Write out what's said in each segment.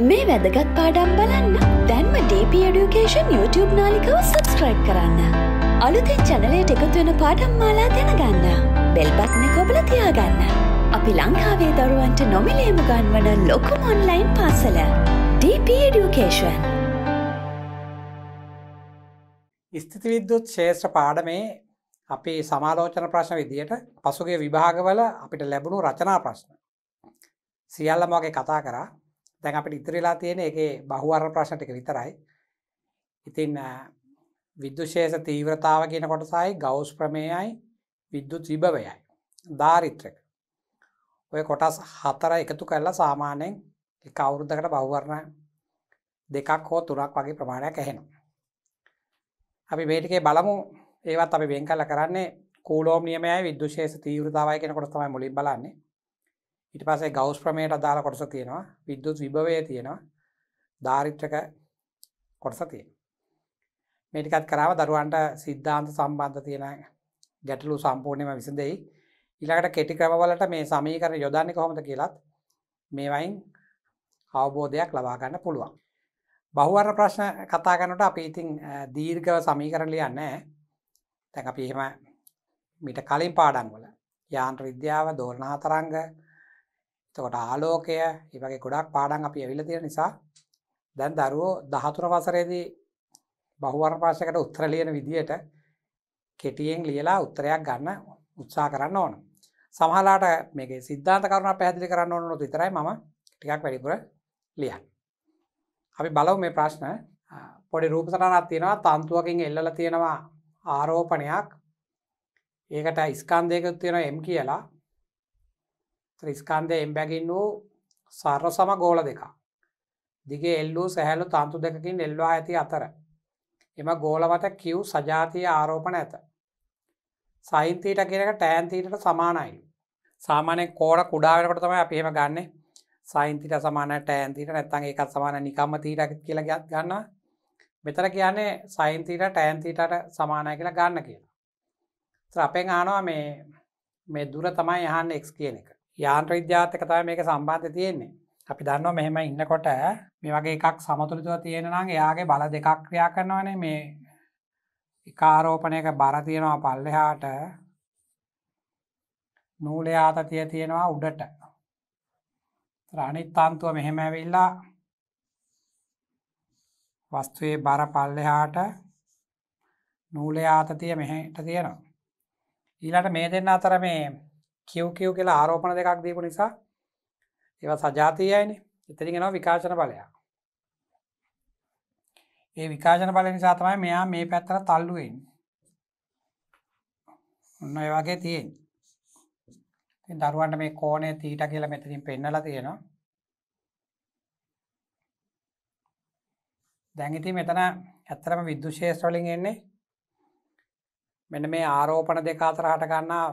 මේ වැදගත් පාඩම් බලන්න දැන්ම DP Education YouTube නාලිකව සබස්ක්‍රයිබ් කරන්න. අලුතෙන් චැනලයට එකතුවෙන පාඩම් මාලා දැනගන්න. බෙල්බත්න කොබල තියාගන්න. අපි ලංකාවේ දරුවන්ට නොමිලේම ගන්වන ලොකුම ඔන්ලයින් පාසල DP Education. ස්ථිති විද්‍යුත් ශේෂ්‍ර පාඩමේ අපි සමාලෝචන ප්‍රශ්න විදියට පසුගේ විභාගවල අපිට ලැබුණු රචනා ප්‍රශ්න. සියල්ලමගේ කතා කරා දැන් අපට ඉතිරිලා තියෙන එක බහුවර ප්‍රශ්නටික විතරයි ඉතින් විද්දුශේෂ තීව්‍රතාව කියන කොටසයි ගෞස් ප්‍රමේයයි විද්දු ත්‍රිභවයයි ධාරිත්‍රක ඔය කොටස් හතර එකතු කරලා සාමානයෙන් එක අවුරුද්ධකට බෞවරණ දෙකක් හෝ තුරක් වගේ ප්‍රමාණයක් ඇහෙනවා. අපි මේටිකේ බලමු ඒවත් අපි වෙන් කල්ල කරන්නේ කූලෝම් නියමය විදදුශේෂ තීවෘතාවය කෙන කොටතමයි මුලින් බලන්නේ ඊට පස්සේ ගෞස් ප්‍රමේයට අදාළ කොටස තියෙනවා විද්‍යුත් විභවය තියෙනවා ධාරිත්‍රක කොටස තියෙනවා මේ ටිකත් කරාම දරුවන්ට සිද්ධාන්ත සම්බන්ධ තියෙන ගැටලු සම්පූර්ණයෙන්ම විසඳෙයි ඊළඟට කෙටි ක්‍රමවලට මේ සමීකරණ යොදන්නේ කොහොමද කියලත් මේවයින් අවබෝධයක් ලබා ගන්න පුළුවන් බහුවර්ණ ප්‍රශ්න කතා කරනට අපි ඉතින් දීර්ඝව සමීකරණ ලියන්නේ දැන් අපි එහෙම මිට කලින් පාඩම් වල යාන්ත්‍ර විද්‍යාව දෝරණා තරංග තකොට ආලෝකය ඒවගේ ගොඩක් පාඩන් අපි ඇවිල තියෙන නිසා දැන් දරුවෝ දහතුර වසරේදී බහුවර පාශකට උත්තර ලියන විදියට කෙටියෙන් ලියලා උත්තරයක් ගන්න උත්සා කරන්න ඕන සමහලාට මේක සිද්ධාත කරුණ පැදිලි කරන්න ඕනු විතරයි ම ටිකක් වැඩිපුර ලිය අපි බලව මේ ප්‍රශ්න පොඩි රූපසටනත් තියෙනවා තන්තුවකින් එල්ල තියෙනවා ආරෝපනයක් ඒකට ස්කන්දයකුත් තියෙන එම් කියලා ත්‍රිස්කන්දය එම්බැගින් වූ සර්ව සම ගෝල දෙකක් දිගේ එල්ලූ සැහැලු තන්තු දෙකින් එල්වා ඇති අතර එම ගෝලවත කිව් සජාතිය ආරෝපන ඇත සයින්තීට කියනක ටෑන්තීට සමානයි සාමානය කෝඩ කුඩාවකට තම අපිහෙම ගන්න සයින්තිට සමාන ටෑන්තීට නැත්තන් එකත් සමාන නිකම්ම තීට කියලා ගත් ගන්න මෙතර කියන්නේ සයින්තීට ටෑන්තීට සමානය කියලා ගන්න කියලා අපෙන් ආනවා මේ මේ දුර තමයි යහන්න එක්ස් කියන එක යාන්ත්‍ර විද්‍යාත්ක තව මේක සම්බන්ධ තියෙන්නේ අපි දන්න මෙහෙම ඉන්නකොට මේ වගේ එකක් සමතුලිතුව තියෙනනම් එයාගේ බල දෙකක් ක්‍රියා කරනවනේ මේ එකාරෝපනයක බර තියෙනවා පල්ලෙහාට නූලයාත තිය තියෙනවා උඩට රනිත් තන්තුව මෙහෙම ඇවිල්ලා වස්තුවේ බර පල්ලෙහාට නූලයාත තිය මෙහට තියෙනවා ඊලට මේ දෙන්න අතර මේ කිව්කිව් කියලා ආරෝපණ දෙකක් දීපු නිසා ඒව සජාතියයින ඉතිරිගෙන විකාශන බලයා ඒ විකාශන බල නිසා තමයි මෙයා මේ පැත්තර තල්ලුවෙන් ඔන්න ඒ වගේ තියෙන් ති දරුවන්ට මේ කෝනය තීට කියලා මෙතරින් පෙන්නල තියෙනවා දැඟිති මෙතන ඇත්තරම විද්දු ශේෂ්‍රලින් එන්නේ මෙන මේ ආරෝපණ දෙකාතර හට ගන්නා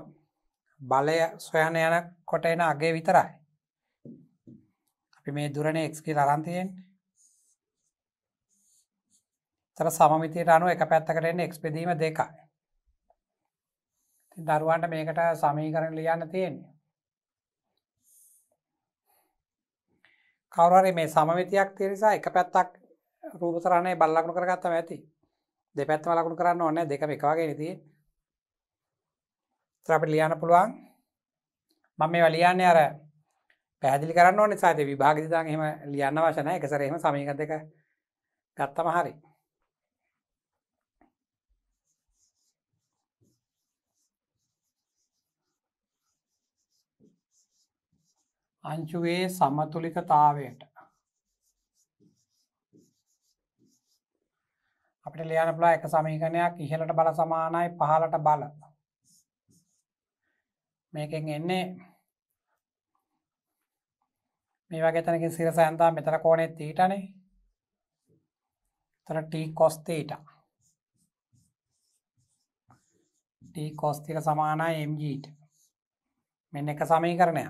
බලය සොයන යන කොට එන අගේ විතරයි අපි මේ දුරණ එක්කි ලරන්තියෙන් තර සමමිතියට අනුව එක පැත්තකටෙන් එක්ස්පෙදීම දෙකයි දරුවන්ට මේකට සමීකරණ ලියන්න තියෙන්නේ කවරරි මේ සමවිතියක් තිරිසා එක පැත්තක් රූපසරණය බල්ලකුණු කරගත්තම ඇති දෙපැත්ම ලකුණු කරන්න ඕන්න දෙක එකවාගේ නතිී අපට ලියන්න පුළුවන් මම මේ වලියන්න අර පැදිලි කරන්න ඕන සාති විභාගතිතාන් එම ලියන්න වශනය එකසරහෙම සමීක දෙක ගත්තම හරි අංචුවේ සමතුලිකතාවයට අපිට ලියන පුලා එක සමීකනයක් ඉහලට බල සමානයි පහලට බල මේකෙන් එන්නේ මේ වගේ තැනකින් සිර සෑන්දා මෙතන කෝනෙත් තීටනේ තර ටී කොස්තේට ටී කොස්තිර සමානයි එම්ජීට මෙන්න එක සමී කරණය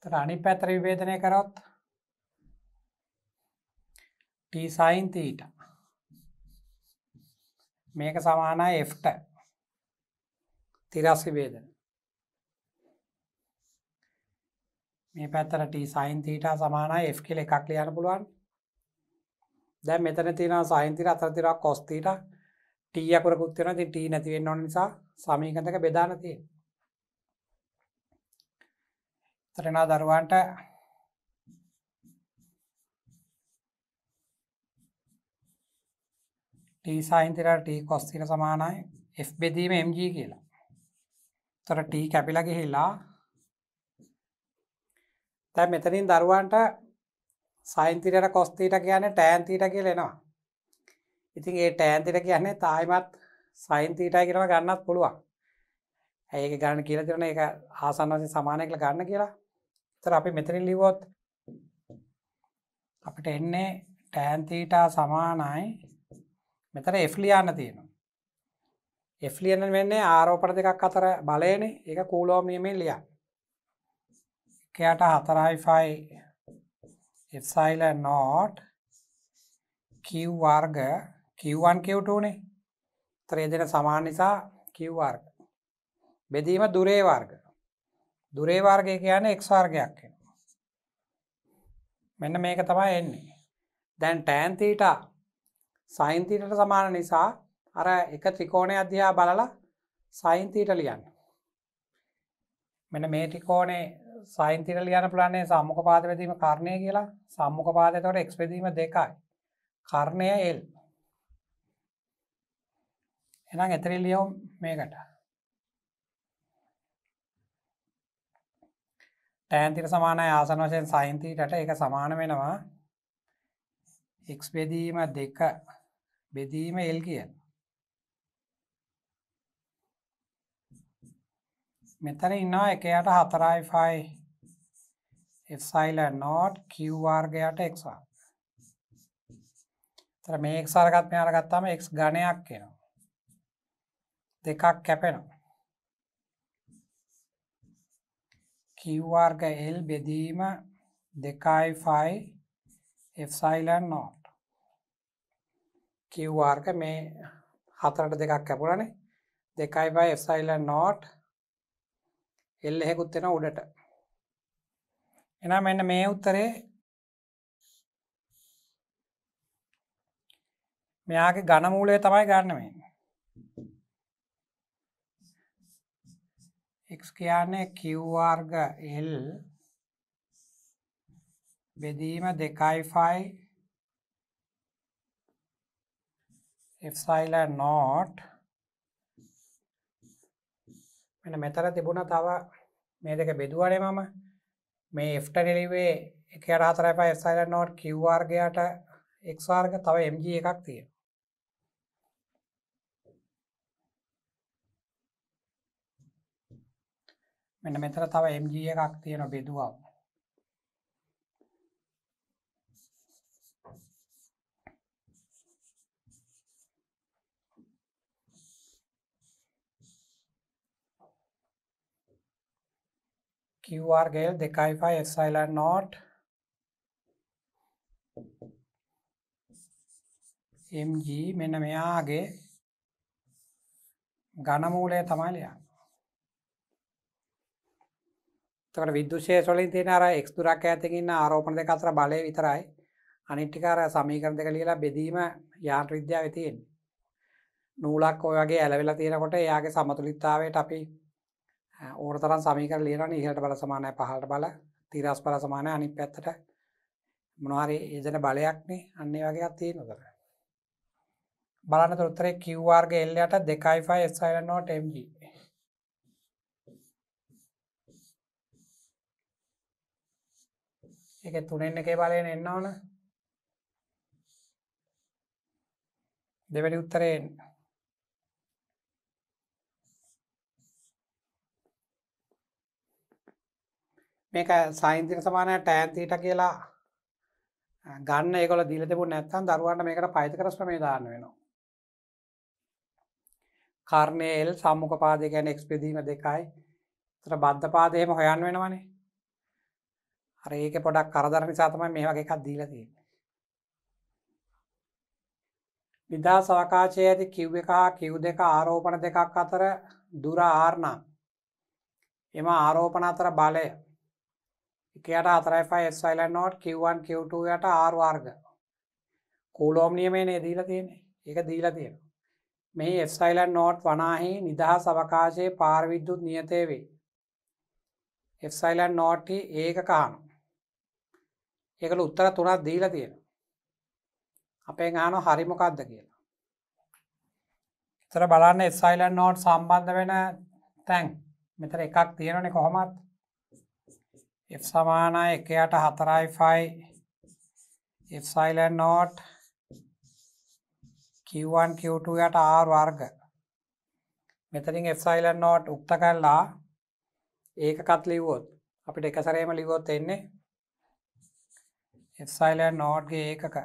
තර අනි පැතර විවේදනය කරොත් ටීසයින් තීට මේක සමානයි එෆ්ට තිරස්සි වේදන මේ පැත්තර ට සයින් තීට සමානයි F කෙල එකක් ලියන්න පුළුවන් දැ මෙතන තියෙන සයින්තිර අතරතිරක් කොස්තීට ටීයකුරකුත්තින ති ටී නැතිවෙන්න ඕන නිසා සමීකතක බෙදානතිය තරනා දරුවන්ට ටී සයින්තිර ටී කොස්තිර සමානයි F බෙදීම MG කියලා තොර ටී කැපිල ගිහිල්ලා තැ මෙතනින් දරුවන්ට සයින්තිරයට කොස්තීට කියන ටෑන්තීට කියලෙනවා ඉතින් ඒ ටෑන්තිට කියන්නේ තායිමත් සයින්තීටයි කියරම ගන්නත් පුළුවන් ඇඒක ගන්න කියල තිරන එක ආසන් වසය සමානයකල ගන්න කියලා තර අපි මෙතරින් ලිවොත් අපට එන්නේ ටෑන්තීටා සමානයි මෙතර එෆ්ලියාන්න තියෙනවා F ලියන්න වෙන්නේ ආරෝපණ දෙකක් අතර බලයනේ ඒක කූලෝම් නියමෙන් ලියන්න. එකයට 4යි 5 එප්සයිලන් not q වර්ග q1 q2 නේ. ත්‍රේ දෙන සමාන නිසා q වර්ග. බෙදීම දුරේ වර්ග. දුරේ වර්ගය කියන්නේ x වර්ගයක් වෙනවා. මෙන්න මේක තමයි එන්නේ. දැන් tan θ sin θ සමාන නිසා අර එක ත්‍රිකෝණය අධ්‍යා බලලා සයින්තීට ලියන්න මෙන මේ ටිකෝනේ සයින්තිර ලියන පුලන්නේ සම්මුක පාදවැදීම කරණය කියලා සම්මුක පාදතවට එක්ස්පෙදීම දෙකයි කරණය එල් එනම් එතරි ලියවම් මේකට ටෑන්තිර සමානය ආසන වශයෙන් සයින්තීටට එක සමාන වෙනවා එක්ස්පෙදීම දෙක බෙදීම එල් කියන්න මෙතන ඉන්නවා එකයට හතරයිෆයි එසයිල නෝට් කිව්වාර්ගයට එක්වා තර මේ එක්සාරගත් මෙයාර ගත්තාම එක් ගණයක් කෙනවා දෙකක් කැපෙනවා කිව්වාර්ග එල් බෙදීම දෙකයිෆයි එසයිලන් නෝට් කිව්වාර්ග මේ හතරට දෙකක් කැපුරනේ දෙකයිෆයි එසයිලන් නෝට් එල් එහෙකුත් වෙන උඩට එනම් මෙන්න මේ උත්තරේ මෙයාගේ ගණමූලය තමයි ගන්න මේ එක් කියන්නේ කිව්වාර්ග එල් බෙදීම දෙකයිෆයි එසයිල නෝට් මෙන මෙතර තිබුණ තව මේ දෙක බෙදුවනේ මම මේ එෆ්ට නෙලිවේ එක අරාතරයි පා එස්සයිල නොට් කිව්වාර්ගයට එක්වාර්ග තව MG එකක් තියෙන මෙන්න මෙතර තව MG එකක් තියෙන බෙදුවක් QR ගේල් දෙකයි පයි එස්සයිලා නොට් MG මෙන්න මෙයාගේ ගණමූලය තමයි ලියන්න තකට විදුශේෂලින් තියෙන අර එක් දුරක් ඇතිකින්න ආරෝපණ දෙක අතර බලය විතරයි අනිට්ටිකාර සමීකර දෙක ලියලා බෙදීම යාන්ත්‍රවිද්‍යාව තියෙන් නූලක් ඔය වගේ ඇලවෙලා තියෙනකොට එයාගේ සමතුලිත්තාවට අපි ඕරතරන් සමීකර ලියරන ඉහට බල සමානය පහලට බල තිරස් බල සමානය අනි පැත්තට මොනහරි එජන බලයක්නේ අන්නේ වගේ අත්තිය නොදර බලන්න තුොත්තරේ කිව්වාර්ග එල්ලට දෙකයිෆයි එස්සයිල නොටMG එක e. තුනෙන් එකේ බලයෙන් එන්න ඕන දෙවැඩි උත්තරයෙන් මේක සයින්තික සමානය ටෑන් තීට කියලා ගන්න ඒකොල දිල තිබු නැත්තන් දරුවන්ට මේකට පයිත කරස්්‍රමේ දාන්න වෙනවා කර්ණයල් සම්මුක පාදය ගැන එක්ස්පිදීම දෙකයි තර බද්ධ පාදයම හොයන් වෙනවනේ අර ඒක පොඩක් කරදර නිසාතම මේ වගේ එකක් දීල තිය විදා සවකාශය ඇති කිව් එක කිව් දෙක ආරෝපණ දෙකක් අතර දුර ආරණම් එම ආරෝපණ අතර බලය එකයට අතරයිෆයි එස්යිලන් නෝට් කිවන් කිව්ට යට ආර් වර්ග කූලෝම් නියමේනේ දීලා තියෙන එක දීලා තියෙන මේ එස්යිලන් නෝට් වනාහි නිදහ සවකාශයේ පාර්විද්දුත් නියතේ වේ එෆ්සයිලන් නෝට්ටි ඒක කානු ඒකළ උත්තර තුනක් දීලා තියෙන අපේ ගානු හරිමොකක්ද කියලා තර බලන්න එස්යිලන් නෝට් සම්බන්ධ වෙන තැන් මෙතර එකක් තියෙනනේ කොහොමත් F සමානයි 1ට 4යි 5 epsilon not Q1 Q2 යට R වර්ග මෙතනින් epsilon not උක්ත කරලා ඒකකත් ලිව්වොත් අපිට එක සැරේම ලිව්වොත් එන්නේ epsilon not ගේ ඒකක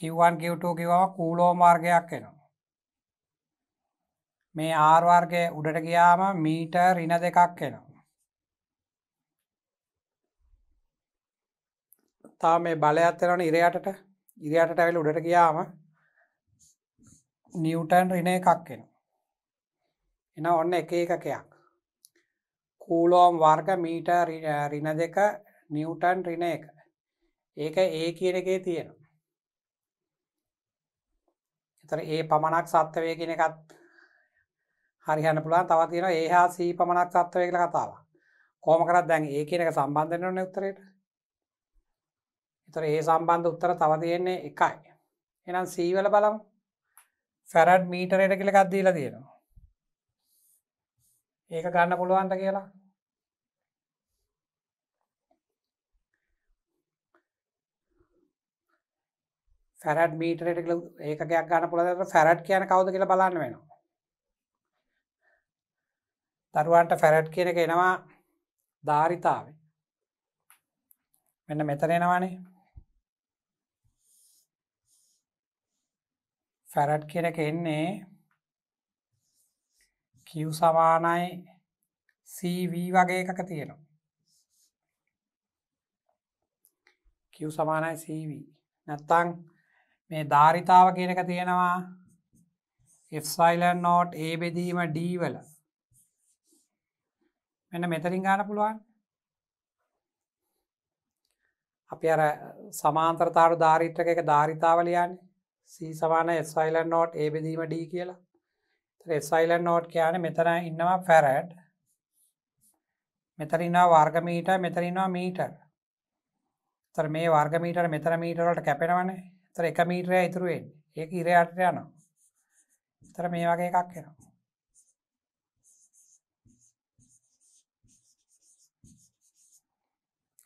Q1 Q2 කිව්වම කූලෝ මාර්ගයක් එනවා මේ ආර්වර්ගය උඩට ගියාම මීට රින දෙකක් එනවා. තා මේ බලයත්තරන ඉරයටට ඉරියටට ඇවිල උඩට ගියාම නිියවටන් රින එකක් එෙන. එන ඔන්න එක එකකයක්. කූලෝම් වර්ග මීට රින දෙක නිියවටන් රින එක. ඒක ඒ කියන එකේ තියෙන. එතර ඒ පමණක් සත්‍යවය කෙනෙකත් හරිහන්න පුළුවන් තව තියෙන ඒහා සී පමණක් අත්වය කියල කතාව කෝම කරත් දැන් ඒ කියනක සම්බන්ධනන උත්තරයට එතර ඒ සම්බන්ධ උත්තර තව තියෙන්නේ එකයි එනම් සීවල බලම් සැරඩ් මීටරයට කියලකත් දීලා තියෙනවා ඒක ගන්න පුළුවන්ට කියලා සැරඩ් මීටරයට ඒකයක් ගන්න පුළදට සැරට් කියන කවද කියලා බලන්න වෙනවා දරුවන්ට ෆැරට් කියන එක එනවා ධාරිතාව මෙන්න මෙතන එනවානේ ෆැරට් කියන එක එන්නේ කිව් සමානයි සීවී වගේ එකක තියෙනවා කිව් සමානයි සීවී නැත්තං මේ ධාරිතාව කියනක තියෙනවා එෆ්සයිලන් නෝට් ඒ බෙදීම ඩීවල මෙන්න මෙතරින් ගාන පුළුවන් අපි අර සමාන්ත්‍රතාරු ධාරිත්‍රක එක ධාරිතාවලයන් සී සමාන එස්යිලන් නෝට් ඒ බෙදීම ඩී කියලා එස්යිලන් නෝට් කියන මෙතන ඉන්නවා පැරඩ් මෙතරින්වා වර්ගමීට මෙතරින්වා මීටර් තර මේ වර්ගමීටර මෙතර මීටරලට කැපෙනවනේ තර එක මීටරය ඉතුරුවෙන් ඒ ඉරයටට යනවා තර මේ වගේ එකක් එෙනවා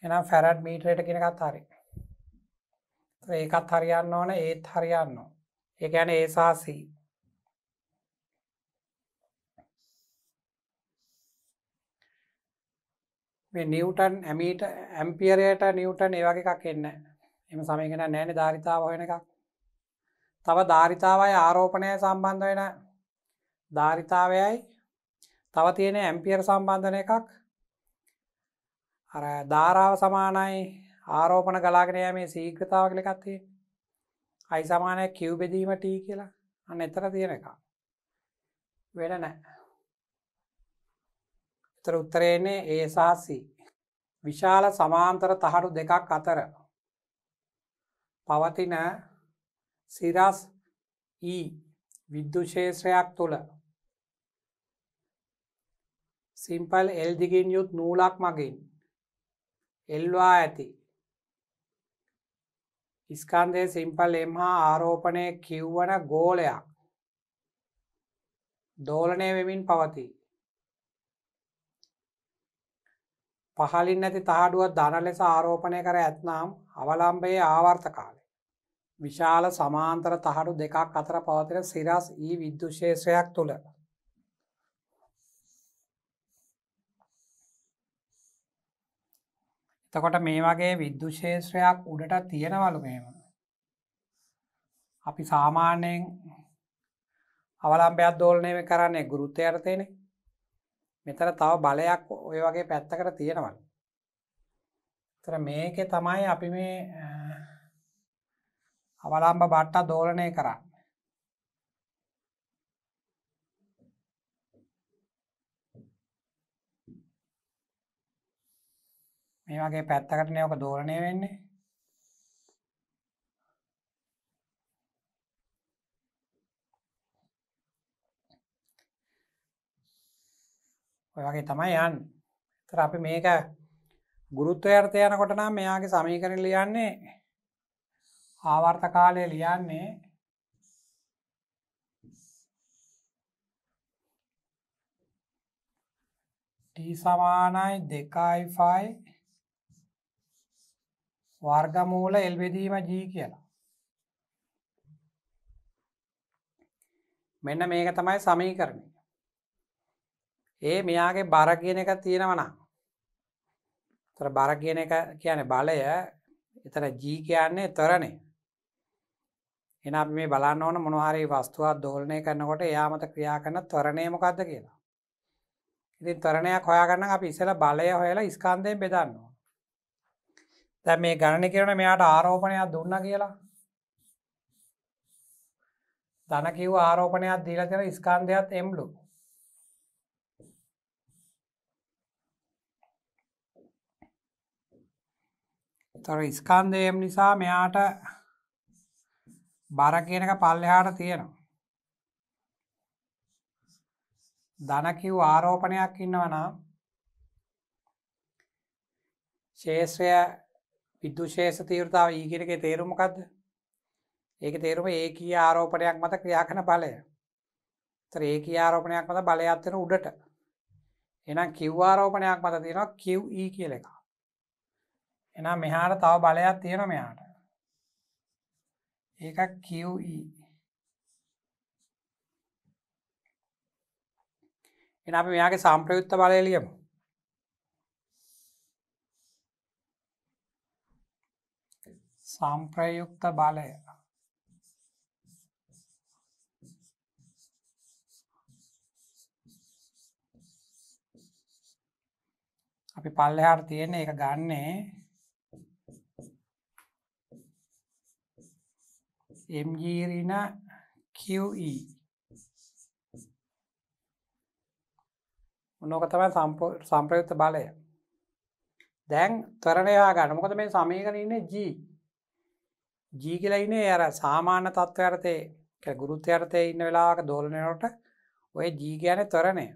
එනම් ෆැරඩ් මීටරයට කෙනකත් හරි ඒකත් හරියන්න ඕන ඒත් හරියන්න ඒැන ඒසාසී නිියවටන් ඇමීට ඇම්පියරයට නිියවටන් ඒවගේ එකක් එන්න එම සමයගෙන නෑන ධාරිතාව හොයෙන එකක් තව ධාරිතාවයි ආරෝපණය සම්බන්ධ වෙන ධාරිතාවයයි තව තියෙන ඇම්පියර සම්බන්ධන එකක් අර ධාරාව සමානයි ආරෝපන ගලාගෙනයමේ සීග්‍රතාව කලිකත්තේ අයි සමානය කිව්බෙදීම ටී කියලා අන්න එතර තියෙන එක වෙන නෑ තර උත්තරයන්නේ ඒසාසි විශාල සමාන්තර තහඩු දෙකක් අතර පවතින සිරස් ඊ e විද්දුශේෂයක් තුළ සිම්පල් එල්දිගින් යුත් නූලක් මගින් එල්වා ඇති ස්කන්දය සිම්පල් එම් හා ආරෝපනය කිව්වන ගෝලයක් දෝලනය වෙමින් පවති පහලින් නැති තහඩුව දන ලෙස ආරෝපණය කර ඇත්නම් අවලම්බයේ ආවර්ථ කාලය විශාල සමාන්තර තහඩු දෙකක් අතර පවතින සිරස් ඊ විද්දුශේෂයක් තුළ තකොට මේ වගේ විද්දු ශේෂත්‍රයක් උඩට තියෙනවලු මෙම අපි සාමාන්‍යයෙන් අවලම්බයක් දෝලනය කරන්නේ ගුරුත්ත අර්තයන මෙතර තව බලයක් ඔය වගේ පැත්තකට තියෙනවල් තර මේක තමයි අපි මේ අවලම්බ බට්ට දෝලනය කරන්න මේ වගේ පැත්තකට නයෝක දෝරණය වෙන්නේ ඔය වගේ තමයි යන් තර අපි මේක ගුරුත්ව අර්ථය යනකොට නම් මෙයාගේ සමීකරණ ලියන්නේ ආවර්ථ කාලය ලියන්නේ ටී සමානයි දෙකයි ෆයි වර්ගමූල එල් බෙදීම ජී කියලා. මෙන්න මේක තමයි සමී කරණය. ඒ මෙයාගේ බර කියන එක තියෙනවනම්. තර බර කියන එක කියන බලය එතර ජී කියන්නේ තරණය. එන අපි මේ බලන්න ඕන මොනවාරි වස්තුවක් දෝලනය කරනකොට එයාමත ක්‍රියා කරන ත්වරණය මොකක්ද කියලා. ඉතින් ත්වරණයක් හොයාගන්න අපි ඉස්සලා බලය හොයලා ස්කන්ධයෙන් බෙදන්නවා. දැ මේ ගණන කරන මෙයාට ආරෝපනයක් දුන්න කියලා දන කිව් ආරෝපනයක් දීලතෙන ස්කන්ධයක් එම්ලු තොර ස්කන්දයම් නිසා මෙයාට බර කියනක පල්ලෙහාට තියෙනවා දනකිව් ආරෝපනයක් ඉන්නවනම් ශේෂය විද්දුශේෂ තීවරතාව ඊ e කියන එකේ තේරුම මොකද්ද? ඒකේ තේරුම ඒකීය ආරෝපණයක් මත ක්‍රියා කරන බලය. ඒතර ඒකීය ආරෝපණයක් මත බලයක් වෙන උඩට. එහෙනම් Q ආරෝපණයක් මත තියෙනවා QE කියලා එකක්. එහෙනම් මෙහාට තව බලයක් තියෙනවා මෙහාට. ඒකක් QE. එහෙනම් අපි මෙයාගේ සම්ප්‍රයුක්ත බලය ලියමු. සාම්ප්‍රයුක්ත බලය අපි පල්ලහාට තියෙන එක ගන්නේ එම්ජීරින QE මොනෝකතමයි සම්ප්‍රයුත්ත බලය දැන් තරණයා ගන්න මොකද මේ සමීකන ඉන්න ජී ජී කියලයිනේ අර සාමාන්‍ය තත්ත්වයටතේ ගුරුත්්‍යයටතය ඉන්න වෙලාක දෝලනයට ඔය ජීගයන තරණය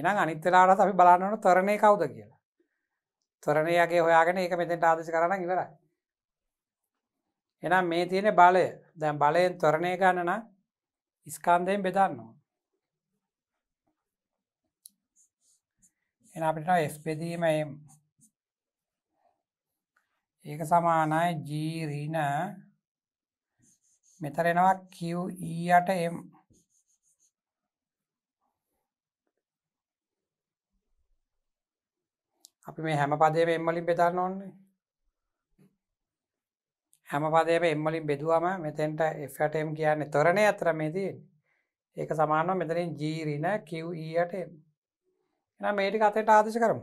එනම් අනිත්තලාට අපි බලන්නට තරණය කවුද කියලා තරණයගේ හොයාගෙන එක මෙතෙන්ට ආදශ කරන ඉවර එනම් මේ තියෙන බලය දැන් බලයෙන් තරණය ගණන ඉස්කාන්දයෙන් බෙදන්නවා එන අපිට එස් පෙදීම ඒක සමානයි ජීරීන මෙතරෙනවා කිව්ඊයට e එම් අපි මේ හැම පදේ එම්මලින් බෙදන්න ඕන්නේ හැම පදේ එම්මලින් බෙදුවම මෙතෙන්ට එටම් කියන්න තොරණය අතර මේදී ඒක සමානව මෙතරින් ජීරින කිව්ඊයට e එම් එ මේටි අතයට ආදශ කරමු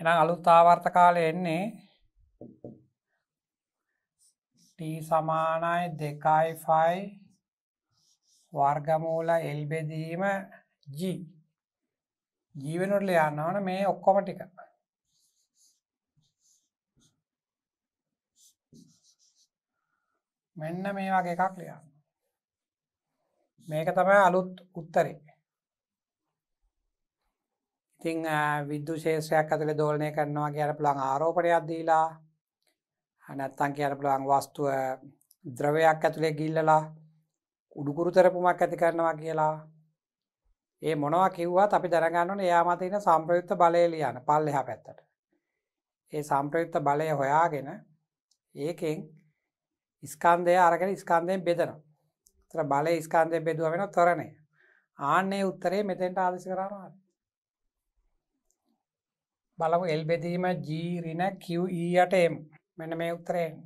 එනම් අලුත් ආවර්ථ කාලය එන්නේ ටී සමානයි දෙකයි ෆයි වර්ගමූල එල්බෙදීම ජී ජීවනුටල යන්න ඕන මේ ඔක්කොම ටික මෙන්න මේ වගේ එකක් ලියන්න මේක තමයි අලුත් උත්තරේ ඉතිං විද්දු ශේෂයක් ඇතුළ දෝලනය කරනවා කියර පුළන් ආරෝපටයක් දීලා නැත්තන් කියන පුළුවන් වස්තුව ද්‍රවයක් ඇතුළේ ගිල්ලලා උඩුකුරුතරපුමක් ඇති කරනවා කියලා ඒ මොනවා කිව්වත් අපි දැනගන්නන යාමතින සම්ප්‍රයුත්ත බලයලියන පල් එහා පැත්තට ඒ සම්ප්‍රයුත්ත බලය හොයාගෙන ඒකෙන් ඉස්කන්දය අරගෙන ස්කන්දයෙන් බෙදන තර බලය ස්කන්දය බෙදුව වෙන තොරණය ආන්නේ උත්තරේ මෙතෙන්ට ආදශ කරනවා බලමු එල්බෙදීම ජීරින කිව්ඊයට e එම් මෙන්න මේ උත්තරය එන්න.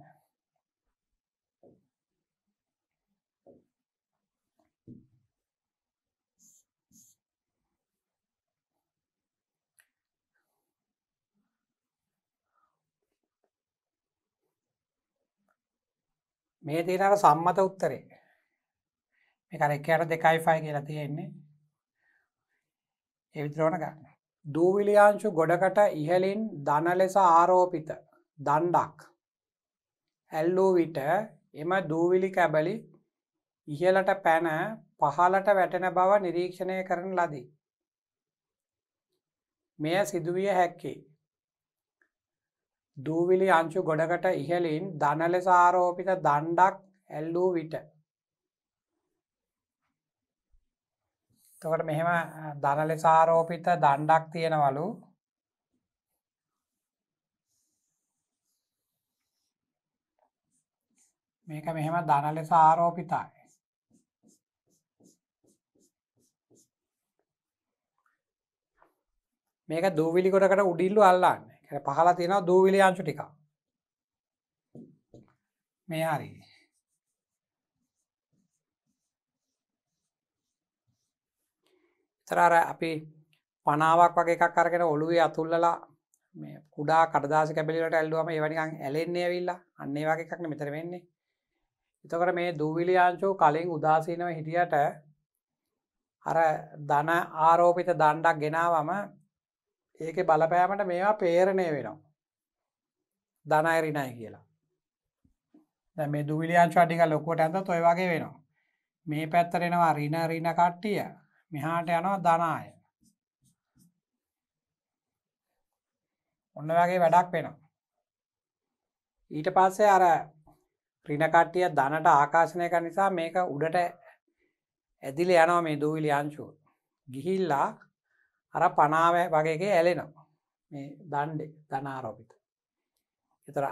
මේ තියෙන අර සම්මත උත්තරේ. මේක අර 1 2 කියලා තියෙන්නේ. ඒ විතරවන ගන්න. දූවිලි අංශු ගොඩකට ඉහළින් ධන ලෙස ආරෝපිත දණ්ඩක් ඇල්ලූ විට එම දූවිලි කැබලි ඉහලට පැන පහලට වැටෙන බව නිරීක්ෂණය කරන ලදී. මෙය සිදුවිය හැක්කේ. දූවිලි අංශු ගොඩකට ඉහලින් දනලෙස ආරෝපිත දණ්ඩක් ඇල්ලූ විට. තකට මෙහෙම දනලෙස ආරෝපිත දණ්ඩක් තියෙනවලු මේක මෙහෙම දන ලෙස ආරෝපිතයි. මේක දූවිලි කොටකට උඩිල්ලු අල්ලන්න පහල තියෙනවා දූවිලි අංශු ටික මේ හරි තරර අපි පනාවක් වගේ එකක් කරගෙන ඔළුවේ අතුල්ලලා මේ කුඩා කඩදාසි කැබිලිවලට ඇල්ලුවම ඒවනිකන් ඇලෙන්නේ ඇවිල්ලා අන්නේ වගේ එකක්න මෙතර වෙන්නේ එතකට මේ දූවිලියංචෝ කලින් උදාසීනව හිටියට අර දන ආරෝපිත දණ්ඩක් ගෙනාවම ඒක බලපෑමට මේවා පේරණය වෙනවා දන අයරිනයි කියලා දැ මේ දුවිලියංච අටික ලොකුවට ඇඳ තොයි වගේ වෙනවා මේ පැත්තරෙනවා රින රින කට්ටිය මෙහාට යනවා දනාය ඔන්න වගේ වැඩක් වෙනවා ඊට පස්සේ අර ප්‍රිනකට්ටිය දනට ආකාශනයක නිසා මේක උඩට ඇදිල යනවා මේ දූවිලි අංශු ගිහිල්ලා අර පනාව වගේගේ ඇලෙනවා මේ දණ්ඩෙ ධනාරෝපිත එතර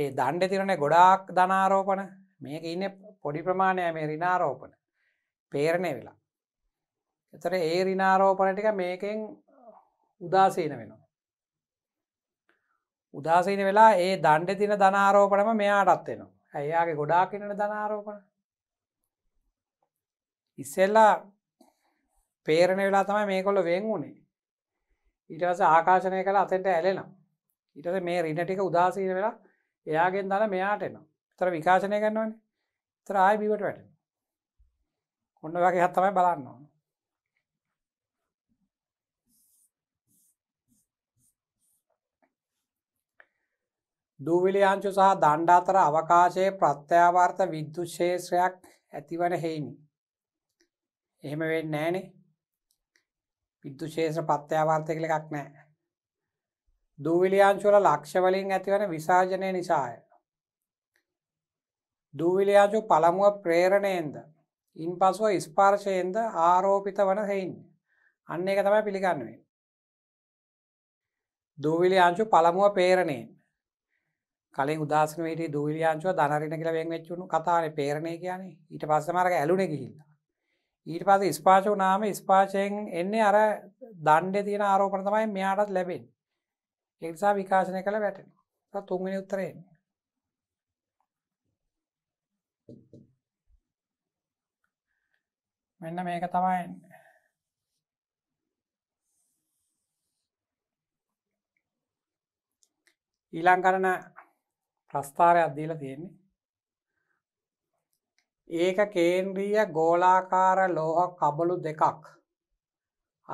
ඒ දණ්ඩෙ තිරණේ ගොඩාක් ධනාරෝපන මේක ඉන්න පොඩි ප්‍රමාණය මේ රිනාරෝපන පේරණය වෙලා එතර ඒ රිනාරෝපන ටික මේකෙන් උදාසීන වෙනවා උදාසීන වෙලා ඒ දණ්ඩෙ තින ධනාරෝපනම මෙයාටත් වෙනවා ඇයාගේ ගොඩා කෙනට ධනාරෝපන ඉස්සෙල්ලා පේරණ වෙලා තමයි මේ කොල්ල වෙන් වුණේ ඉටවස ආකාශනය කළ අතෙන්ට ඇලෙනම් ඉටද මේ රින ටික උදාසීන වෙලා එයාගෙන් දන මෙයාට එනවා තර විකාශනය කරන්නවන තරආයි බිවට වැටෙන ඔන්න වගේ හත්තමයි බලන්න ඕන දූවිලියංචු සහ දණ්ඩාතර අවකාශයේ ප්‍රත්‍යාවර්ත විද්දු ශේෂයක් ඇතිවන හෙයිනි. එහෙම වෙන්න නෑනේ විද්දු ශේෂ ප්‍රත්‍යාවර්තය කළ එකක් නෑ. දූවිලියංචුල ලක්ෂවලින් ඇතිවන විසාජනය නිසාය. දූවිලියාජු පළමුුව ප්‍රේරණයෙන්ද. ඉන් පසුව ස්පාර්ශයෙන්ද ආරෝපිත වන හෙයින්. අන්න එක තමයි පිළිගන්නුවෙන්. දූවිලි අංචු පළමුුව පේරණයෙන් කලින් උදසන වේ දූලයාංචුව දනරන කියල වෙන් වෙච්චුණු කතාන පේරණය කියන ඊට පස්සමරක ඇලුන ගිහිල්ලා. ඊට පස ස්පාච වනාම ස්පාචයෙන් එන්නේ අර දණ්ඩ තියෙන ආරෝපන තමයි මෙයාටත් ලැබෙන් එනිසා විකාශනය කළ වැටෙන තුන්ගෙන උත්තරයෙන්. මෙන්න මේක තමයි ඊළං කරන ප්‍රස්ථාරයක් දීලා තියෙන්නේ ඒක කේන්ද්‍රීය ගෝලාකාර ලෝහ කබලු දෙකක්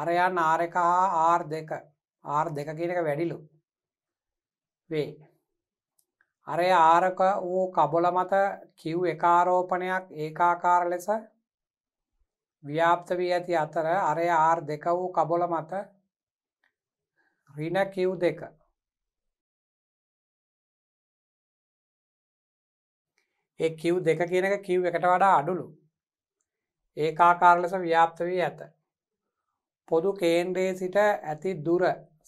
අරයන් ආරක හා ආර් දෙක ආර් දෙක කියන එක වැඩිලු වේ අරය ආරක වූ කබොල මත කිව් එකාරෝපනයක් ඒකාකාර ලෙස ව්‍යාප්ත වී ඇති අතර අරය ආර් දෙක වූ කබොල මත රින කිව් දෙක ඒ කිව් දෙක කියනක කිව් එකට වඩා අඩුලු ඒ ආකාරලෙස ව්‍යාප්ත වී ඇත පොදු කේන්ද්‍රයේ සිට ඇති දුර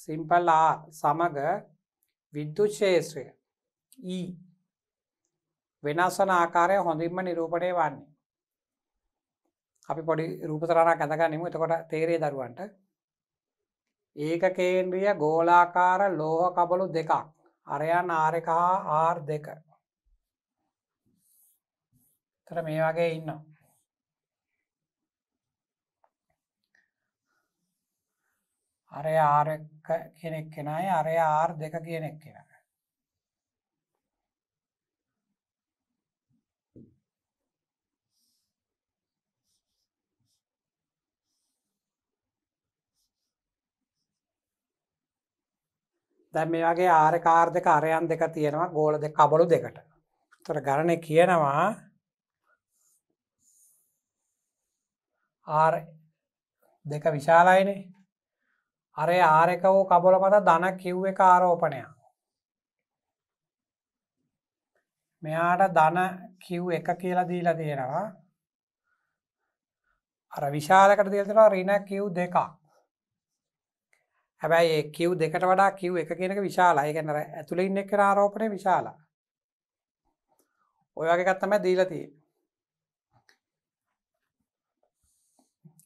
සිම්පල් ආ සමග විද්‍යුත් ශේෂත්‍රය ඊ e, වෙනස්වන ආකාරය හොඳින්ම නිරූපණය වන්නේ අපි පොඩි රූපතරණක් ඇඳගනිමු එතකොට තේරේ දරුවන්ට ඒක කේන්ද්‍රිය ගෝලාකාර ලෝහ කබලු දෙකක් අරයන් ආරකහා ආර් දෙක තර මේ වගේ ඉන්න අරය ආර කෙනෙක් කෙනයි අරය ආර් දෙක කියනෙක් කෙනයි දැ මේ වගේ ආරකාර් දෙක අරයන් දෙක තියෙනවා ගෝල දෙ කබලු දෙකට තොර ගණනය කියනවා ආර දෙක විශාලයිනේ අරේ ආරක වූ කබොල මත දන කිව්ව එක ආරෝපනය මෙයාට දන කිව් එක කියලා දීලා තියෙනවා අර විශාලකට දේතවා රින කිව් දෙකක් හැබැයි ඒ කිව් දෙකට වඩා කිව් එක කියනක විශාලා ඒකනර ඇතුළ ඉන්න එක ආරෝපනය විශාලා ඔය වගේ කත්තම දීලා තියෙන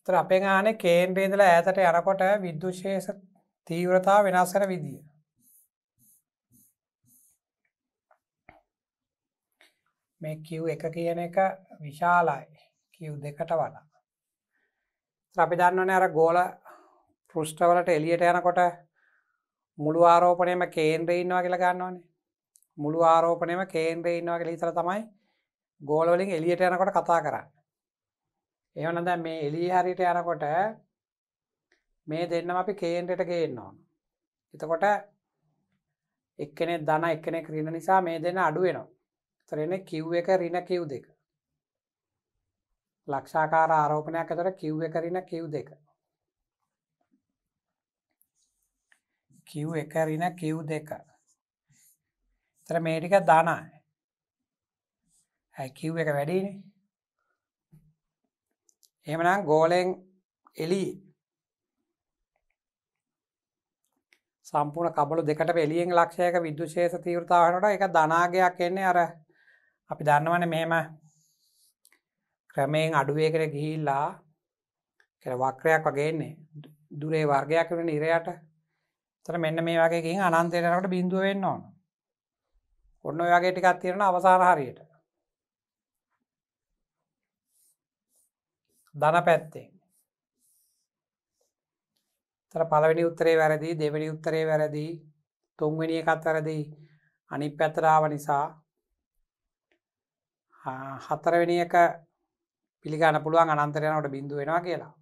ත අපේ ගාන කේන්ද්‍රේදල ඇතට යනකොට විද්දුශේෂ තීව්‍රතා වෙනස්සර විදිිය මේ කිව් එක කියන එක විශාලයි කිව් දෙකට වඩා අපි දන්නවන අර ගෝල පෘෂ්ටවලට එලියට යනකොට මුළු ආරෝපනයම කේන්ද්‍රය ඉන්නවා කියලා ගන්නවනේ මුළු ආරෝපනයම කේන්ද්‍රය ඉන්නවා කියලා ඉතර තමයි ගෝලවලින් එලියට යනකොට කතා කරන්න එවනද මේ එලී හරිට යනකොට මේ දෙන්නම අපි කේන්ටට ගේන්න ඕන එතකොට එක්කනෙ දන එක්කනෙ ක්‍රීණ නිසා මේ දෙන්න අඩුවෙනවා තරෙන කිව් එක රින කිව් දෙක ලක්ෂාකාර ආරෝපනයක් ඇතර කිව් එක රින කිව් දෙක කිව් එක රින කිව් දෙක තර මේටික දානයි කිව් එක වැඩිනේ එහෙමනම් ගෝලෙන් එලි සම්පූර්ණ කබලු දෙකට පෙලියෙන් ලක්ෂයක විද්‍යුශේෂ තීවෘතාවනට එක ධනාගයක් එන්නේ අර අපි දන්නවන මෙහෙම ක්‍රමයෙන් අඩුවේකට ගිහිල්ලා කර වක්‍රයක් වගේන්නේ දුරේ වර්ගයක් වෙන නිරයට තර මෙන්න මේ වගේකින් අනන්තයටකට බිඳුව වෙන්න ඕන ඔන්න ඔයාගේ ටිකත් තියෙන අවසාන හරියට ධන පැත්තෙන් තර පළවෙනි උත්තරේ වැරදි දෙවැනි උත්තරේ වැරදි තුන්වෙනි එකත් වැරදි අනි පැතරාව නිසා හතරවෙනි එක පිළිගන්න පුළුවන් අනන්තරයනට බිඳුව වෙනවා කියලා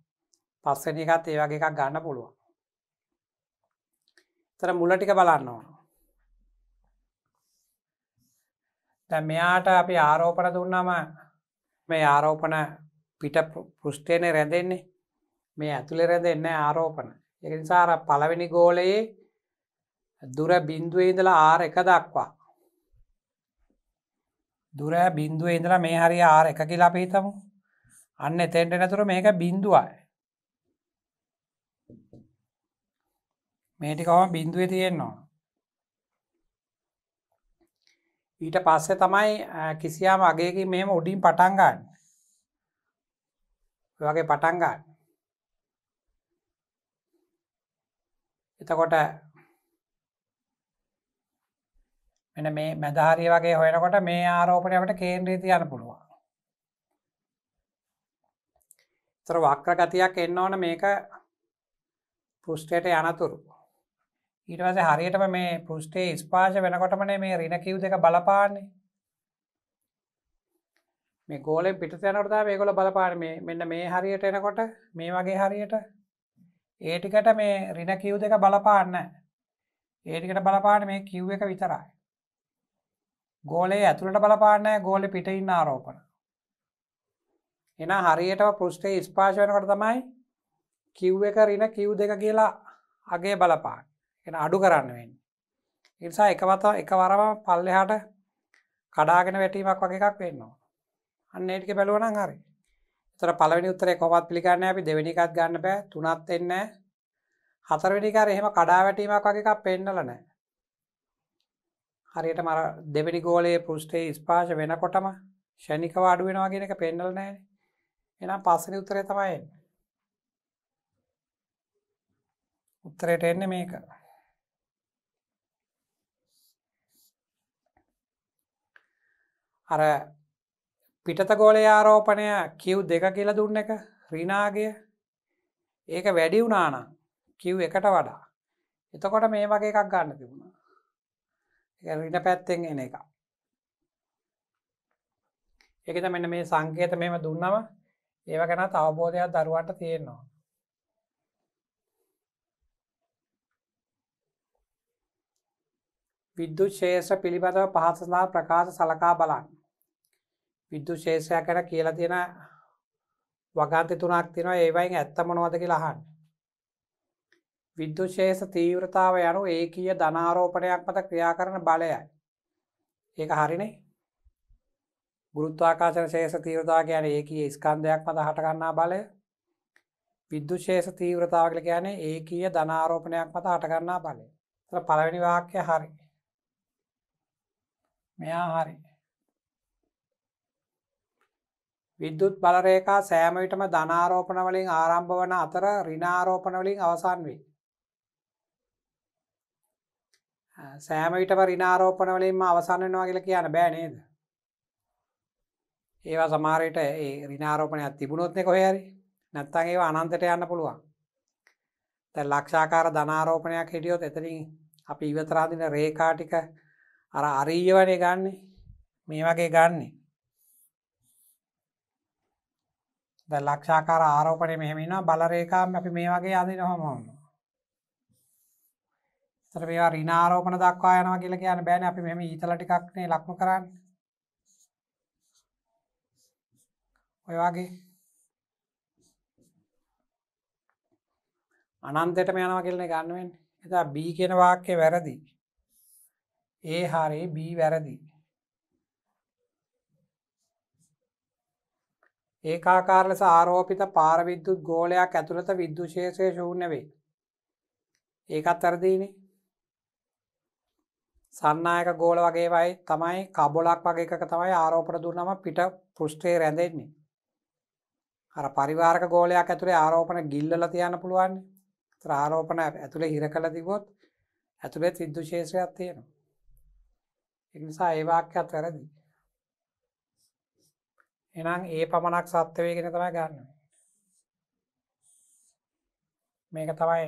පස්සන එකත් ඒ වගේ එකක් ගන්න පුළුවන් තර මුල ටික බලන්න ඕන මෙයාට අපි ආරෝපන දුන්නම මේ ආරෝපන පිට පෘෂ්ටයන රැඳෙන්නේ මේ ඇතුළෙ රැඳෙන්න ආරෝපන එකනිසාර පළවෙනි ගෝලයේ දුර බින්දුවේ ඉඳලා ආර එක දක්වා දුර බින්දුව ඉඳලා මේ හරි ආර එක කියලා අපි හිතමු අන්න එතෙන්ට නැතුර මේක බින්දුවයි මේටිකවම බින්දුවේ තියෙන්නවා ඊට පස්සේ තමයි කිසියාම අගේකින් මෙම උඩින් පටන්ගන්න වගේ පටන් ගන්න. එතකොට මෙන මේ මැදහරිය වගේ හොයනකොට මේ ආරෝපණයට කේන්ද්‍රී තියන්න පුළුවන්. තර වක්‍ර ගතියක් එන්න ඕන මේක පෘෂ්ටයට යනතුරු. ඊට පස්සේ හරියටම මේ පෘෂ්ටේ ස්පාර්ශ වෙනකොටමනේ මේ ඍණ කිව් දෙක බලපාන්නේ. මේ ගෝලෙන් පිට යනටතා මේගොල බලපාන මේ මෙන්න මේ හරියට එනකොට මේ වගේ හරියට ඒටිකට මේ රින කිව් දෙක බලපාන්න ඒටිකට බලපාන මේ කිව් එක විතරයි ගෝලේ ඇතුළට බලපාන්න ගෝලෙ පිට ඉන්න ආරෝපන එන හරියටම පෘෂ්ටේ ස්පාශ වෙනකොට තමයි කිව් එක රින කිව් දෙක කියලා අගේ බලපාන්න එන අඩු කරන්න වෙන්න නිසා එකවත එකවරම පල්ලෙහාට කඩාගෙන වැටීමක් වගේ එකක් වෙන්නවා අන්නේටක බැලුවන හරි තර පලවනි උත්තරේ කොමත් පිළිගන්න අපි දෙවැනිකත් ගන්න බෑ තුනත් එන්න හතරවෙනිකාර එහෙම කඩාවැටීමක් වගේක් පෙන්නලනෑ හරියට මර දෙවැනි ගෝලයේ පෘෂ්ටේ ස්පාශ වෙනකොටම ෂණිකව අඩු වෙනවා කියෙන එක පෙන්නල් නෑ එනම් පස්සන උත්තරේ තමයි උත්තරයට එන්න මේක අර පිටතගෝලය ආරෝපණය කිව් දෙක කියල දුන්න එක රිනාගය ඒක වැඩි වුනාන කිව් එකට වඩා එතකොට මේ වගේ එකක් ගන්න තිබුණා රින පැත්තෙන් එන එක එකත මෙන්න මේ සංකේත මෙම දුන්නම ඒව ගැනත් අවබෝධයක් දරුවන්ට තියෙනවා විද්දු ශේෂ පිළිබඳව පහසනා ප්‍රකාශ සලකා බලන්න විද්දු ශේෂයක් ගැන කියලා තියෙන වගන්ති තුනක් තිනවා ඒවයින් ඇත්තමනවද කියලාහන්. විද්දු ශේෂ තීව්‍රතාව යනු ඒ කිය ධනාරෝපණයක් මත ක්‍රියා කරන බලයයි. ඒක හරිනේ ගුරුත්වාකාශන ශේෂ තීව්‍රතාව කියන ඒ කිය ස්කන්ධයක් මත හටගන්නා බලය විද්දු ශේෂ තීව්‍රතාව කියල කියන්නේ ඒ කිය ධනාරෝපණයක් මත හටගන්නා බලය. පළවෙනි වාක්‍ය හරි. මෙයා හරි. විද්‍යුත් බලරේකා සෑම විටම ධනාරෝපණ වලින් ආරම්භ වන අතර ඍණාරෝපණ වලින් අවසන් වේ. සෑම විටම ඍණාරෝපණ වලින්ම අවසන් වෙනවා කියලා කියන්න බෑ නේද? ඒවා සමහර විට ඒ ඍණාරෝපණයක් තිබුණොත් නේ කොහේ හරි. නැත්තම් ඒවා අනන්තයට යන්න පුළුවන්. දැන් ලක්ෂාකාර ධනාරෝපණයක් හිටියොත් එතනින් අපි ඉවතරා දින රේඛා ටික අර අරීයවනේ ගන්නෙ. මේ වගේ ගන්නෙ. ද ලක්ෂාකාර ආරෝපනය මෙහෙමෙනවා බලරේකාම් අපි මේ වගේ අදින හොමොන්න තර මේවා රිනාරෝපන දක්වා යනවා කියලා කියන බෑන අපි මෙම ඊතල ටිකක්නේ ලක්ම කරන්න ඔය වගේ අනන්තෙටම යනවා කියලන ගන්නුවෙන් එතා බී කියෙන වාක්‍ය වැරදි ඒ හරේ බී වැරදිී ඒකාකාර ලෙස ආරෝපිත පාරවිද්දුත් ගෝලයක් ඇතුළත විද්දුශේෂය ශූන්‍ය වේ. ඒකත් අරදීනේ. සන්නායක ගෝල වගේ වයි තමයි කබොලක් වගේ එක තමයි ආරෝපර දුන්නම පිට පෘෂ්ටේ රැඳෙන්නේ. අර පරිවාරක ගෝලයක් ඇතුළේ ආරෝපන ගිල්ලල තියන්න පුළුවන් ආරෝපන ඇතුළේ හිර කළ තිබොත් ඇතුළේ සිද්දුශේෂයක් තියෙනවා. එනිසා ඒවාක්‍යත් වැරදිී. එනම් ඒ පමණක් සත්‍යවයගෙන තමයි ගන්න මේක තමයි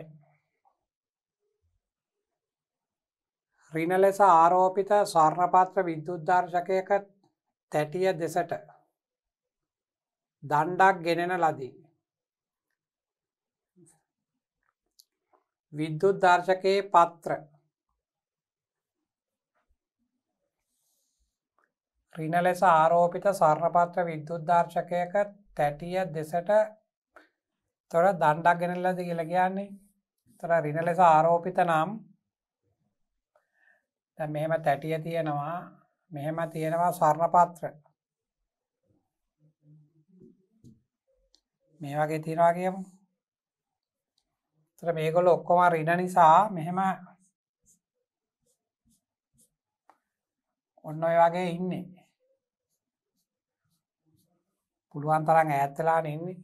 රින ලෙස ආරෝපිත ස්වර්ණපත්‍ර විද්‍යුද්ධර්ශකයක තැටිය දෙසට දණ්ඩක් ගෙනෙන ලදී විද්‍යුද්ධර්ශකයේ පත්‍ර රින ලෙස ආරෝපිත සර්ණපත්‍ර විද්‍යුද්ධර්ශකයක තැටිය දෙසට තොර දණ්ඩක් ගෙනල්ලද කියල කියන්නේ තොර රින ලෙස ආරෝපිත නම් මෙහෙම තැටිය තියෙනවා මෙහෙම තියෙනවා සර්ණපත්‍ර මේ වගේ තියෙනවා කියමු තර මේගොල ඔක්කොම රින නිසා මෙහෙම ඔන්න ඔය වගේ ඉන්නේ පුළුවන් තරන් ඇත්තලාන එන්නේ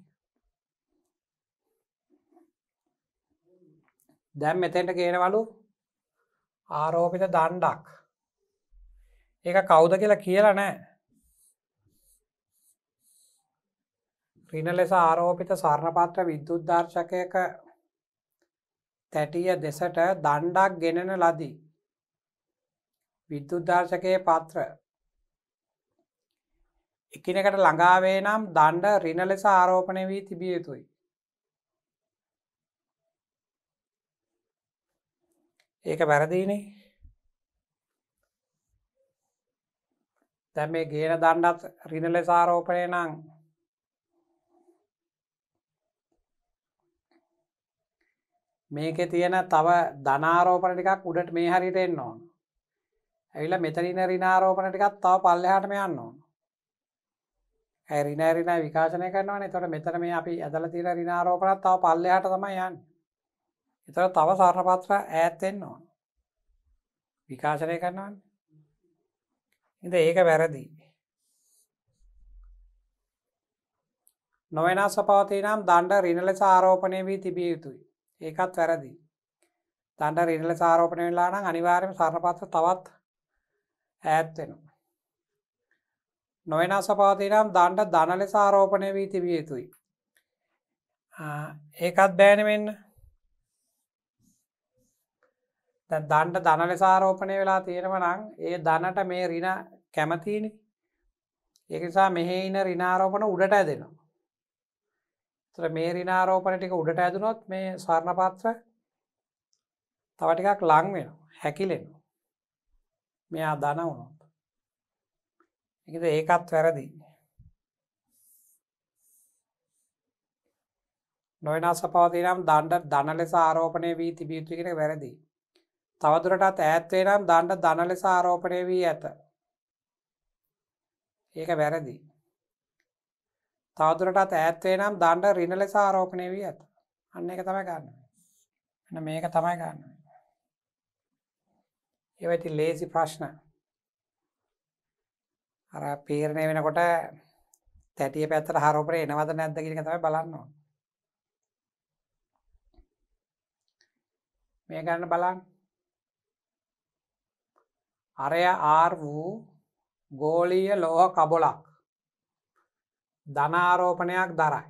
දැම් මෙතෙන්ට කියනවලු ආරෝපිත දණ්ඩක් ඒක කවුද කියලා කියලා නෑ රින ලෙස ආරෝපිත සරණපත්‍ර විද්‍යුද්ධර්ශකයක තැටිය දෙසට දණ්ඩක් ගෙනෙන ලදී විද්‍යුද්ධර්ශකයේ පත්‍ර එකිනෙකට ළඟාවේ නම් දණ්ඩ රින ලෙස ආරෝපණය වී තිබිය යුතුයි. ඒක වැරදිනේ දැම මේ ගේන දණ්ඩත් රින ලෙස ආරෝපණය නං මේක තියෙන තව ධනාරෝපණ ටිකක් උඩට මේ හරිට එන්න ඕන ඇවිල මෙතරින රිනාරෝපණ ටිකත් තව පල්ලෙහටම යන්න ඕන ඇ රින රින විකාශනය කරනවන තොට මෙතන මේ අපි ඇදල තිර රිනාරෝපනත් තව පල්ලයාට තමයි යන් එතොට තව සාරපත්‍ර ඈත්තෙන්නවා විකාශනය කරනවන් ඉඳ ඒක වැරදි නොවෙනස් පවතිය නම් දණ්ඩ රිනල සාරෝපනය වී තිබිය යුතුයි ඒකත් වැරදි දණ්ඩ රිනල සාරෝපනය වෙලානම් අනිවාරම සරපත්ත තවත් ඈත්වෙනවා නොවෙනස් සපාති නම් දන්ට දන ලෙස ආරෝපණය වී තිබිය යුතුයි ඒකත් බෑනවෙන්න දන්ට දන ලෙස ආරෝපණය වෙලා තියෙනවනං ඒ දනට මේ රින කැමතින ඒකසා මෙහෙ ඉන රිනාරෝපණ උඩට ඇදෙනවා තර මේ රිනාරෝපණ ටික උඩට ඇදනොත් මේ ස්වර්ණ පත්‍ර තවටිකක් ලං වෙන හැකිලෙන මෙයා දන වුණු එකද ඒකත් වැරදි නොවෙනස් සපවති නම් දණ්ඩ දන ලෙස ආරෝපනය වී තිබියුතු කෙන වැරදි තවදුරටත් ඇත්වේ නම් දණ්ඩ දන ලෙස ආරෝපනය වී ඇත ඒක වැරදි තවදුරටත් ඇත්වේ නම් දණ්ඩ රින ලෙස ආරෝපනය වී ඇත අන්න එක තමයි ගන්න මේක තමයි ගන්න ඒවැති ලේසි ප්‍රශ්න අර පීරණය වෙනකොට තැටිය පැත්තර හරෝපර එනවද නැද්ද කිරික තම බලන්නවා මේ ගන්න බලන් අරය ආර් වූ ගෝලීය ලෝහ කබොලක් ධනාරෝපණයක් දරයි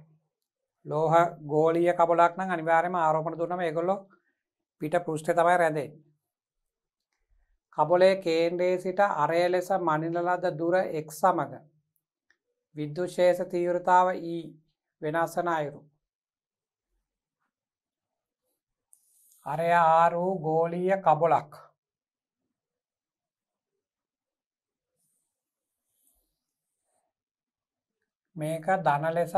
ලෝහ ගෝලිය කබොලක් නම් අනිවාරම ආරෝපණ දුන්නම ඒගොල්ලො පිට පෘෂ්ඨ තමයි රැඳේ කබොලේ කේන්ද්‍රයේ සිට අරය ලෙස මනිනලද දුර එක් සමඟ. විද්දුශේෂ තීවරතාව ඊ වෙනස්සන අයුරු. අරය ආරූ ගෝලීය කබොලක්. මේක දන ලෙස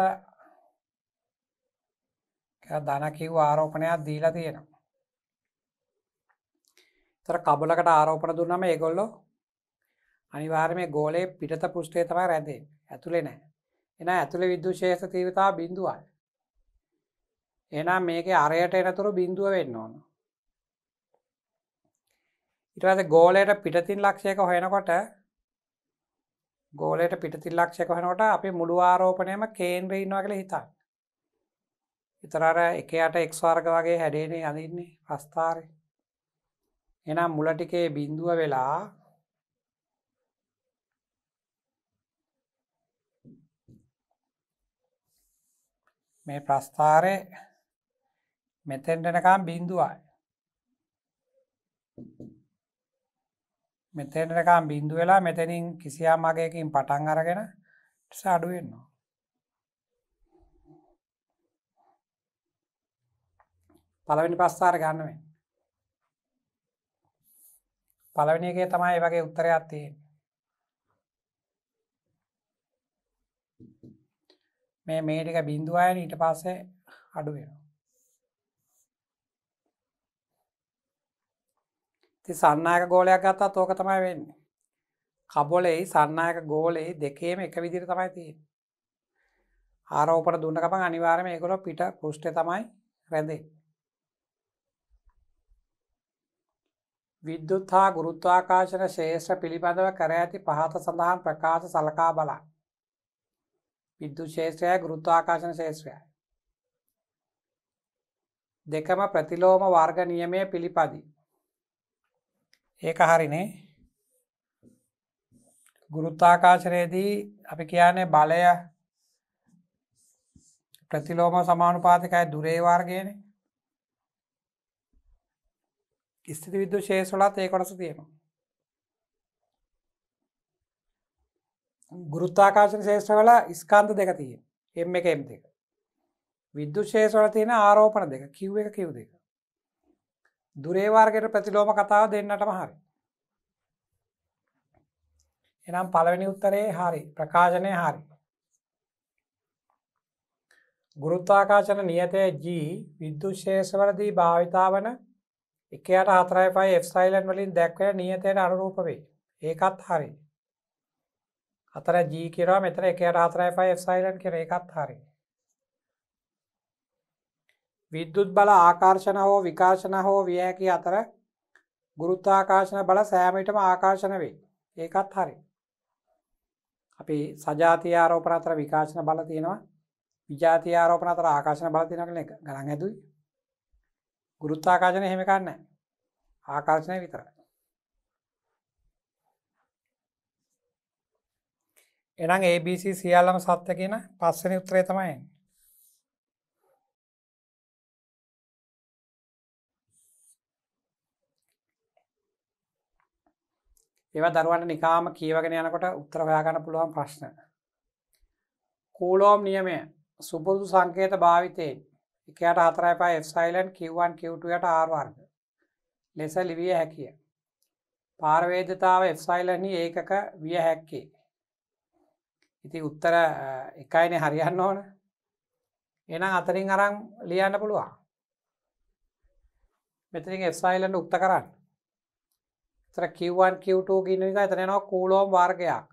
දන කිව් ආරෝපනයක් දීලා තියෙනවා. තර කබලකට ආරෝපන දුන්නම ඒගොල්ලො අනිවාර්ම ගෝලේ පිටත පුෂ්ටේ තමයි රැඳේ ඇතුළේ නෑ එන ඇතුළ විද්දු ශේෂ තීවතා බිඳුවල් එනම් මේක අරයට එනතුරු බිඳුව වෙන්න ඕන ඉටවද ගෝලයට පිටතින් ලක්ෂයක හොයනකොට ගෝලයට පිටතිල් ලක්ෂයක හනකොට අපි මුළු ආරෝපනයම කේන්ද්‍ර ඉන්නවා කළ හිතන්න ඉතරර එකයට එක්ස්වාර්ග වගේ හැඩේනේ අඳන්නේ පස්ථාරය එනම් මුල ටිකේ බින්දුව වෙලා මේ ප්‍රස්ථාරය මෙතෙන්ටනකම් බින්දුවයි මෙතෙන්ටකම් බින්දු වෙලා මෙතැනින් කිසියා මගයකින් පටන් අරගෙන සඩුවෙන්නවා පළවෙනි ප්‍රස්ථාර ගන්නවෙන් පළවෙනි එකේ තමයි වගේ උත්තරයක් තියෙන්නේ. මේ මේ ටික බිඳුව අයන ඊට පස්සේ අඩු වෙනවා. ඉතින් සන්නායක ගෝලයක් ගත්තත් ඕක තමයි වෙන්නේ. කබොලෙයි සන්නායක ගෝලෙයි දෙකේම එක විදිහට තමයි තියෙන්නේ. ආරෝපණ දුන්න ගමන් අනිවාර්යයෙන්ම ඒගොල්ලෝ පිට පෘෂ්ඨය තමයි රැඳෙන්නේ. විද්‍යුත් හා ගුරුත්වාකාශන ශේෂ්‍ර පිළිබඳව කර ඇති පහත සඳහන් ප්‍රකාශ සලකා බලා. විද්‍යු ශේත්‍රයයි ගුරුත්වාකාශන ශේත්‍රයයි. දෙකම ප්‍රතිලෝම වර්ග නියමය පිළිපදී. ඒක හරිනේ ගුරුත්තාකාශනයේදී අපි කියන්නේ බලය ප්‍රතිලෝම සමානුපාතිකයි දුරේ වර්ගයනේ ස්ථිති විද්දු ශේෂලත් ඒ කොටස තියෙනවා ගුරුත්තාකාශන ශේෂ්‍රවල ස්කන්ධ දෙක තිය එම් එක එම් දෙක විද්දු ශේෂවල තියෙන ආරෝපණ දෙක කිව් එක කිව් දෙක දුරේවාර්ගයට ප්‍රතිලෝම කතාව දෙන්නටම හරි එනම් පළවෙනි උත්තරේ හරි ප්‍රකාශනය හරි ගුරුත්තාකාශන නියතය ජී විද්දු ශේෂවලදී භාවිතාවන එකයට හතරයි පයි එෆ්සයිලන් වලින් දැක්වට නියතයට අනුරූප වේ ඒකත් හරි අතර ජී කියරවා මෙතර එකයට හතරයි පයි එෆ්සයිලන් කර එකත් හරි විද්දුත් බල ආකර්ශණ හෝ විකාශන හෝ වියහැකි අතර ගුරුත්තාකාශන බල සෑමටම ආකාශන වේ ඒකත් හරි අපි සජාති ආරෝපන අතර විකාශන බල තියෙනවා විජාති ආරෝපන අතර ආකාශන බල තියෙනකන ගණන් ඇතුයි ගුරුත්තාකාශන හෙම කරන්න ආකර්ශණය විතර එනම් ABC සියල්ලම සත්‍ය කියන පස්සන උත්‍රේ තමයි ඒවා දරුවන්ට නිකාම කියවගෙන යනකොට උත්තර හොයාගන්න පුළුවන් ප්‍රශ්න කූලෝම් නියමය සුපුරුදු සංකේත භාවිතයෙන් එකයට හතරයි පා එෆ්සයිලන් කිව්වන් කිව්ටුවට ආර්වර්ග ලෙස ලිවිය හැකිය. පාර්වේදතාව එෆ්සයිලනි ඒකක විය හැක්කේ. ඉති උත්තර එකයින හරියන්න ඕන එනම් අතරින් අරං ලියන්න පුළුවන් මෙතරින් එෆ්සයිලන්ට උක්ත කරන්න තර කිව්වන් කිව්ට ගිනික එතනෙනවා කූලෝම් වර්ගයක්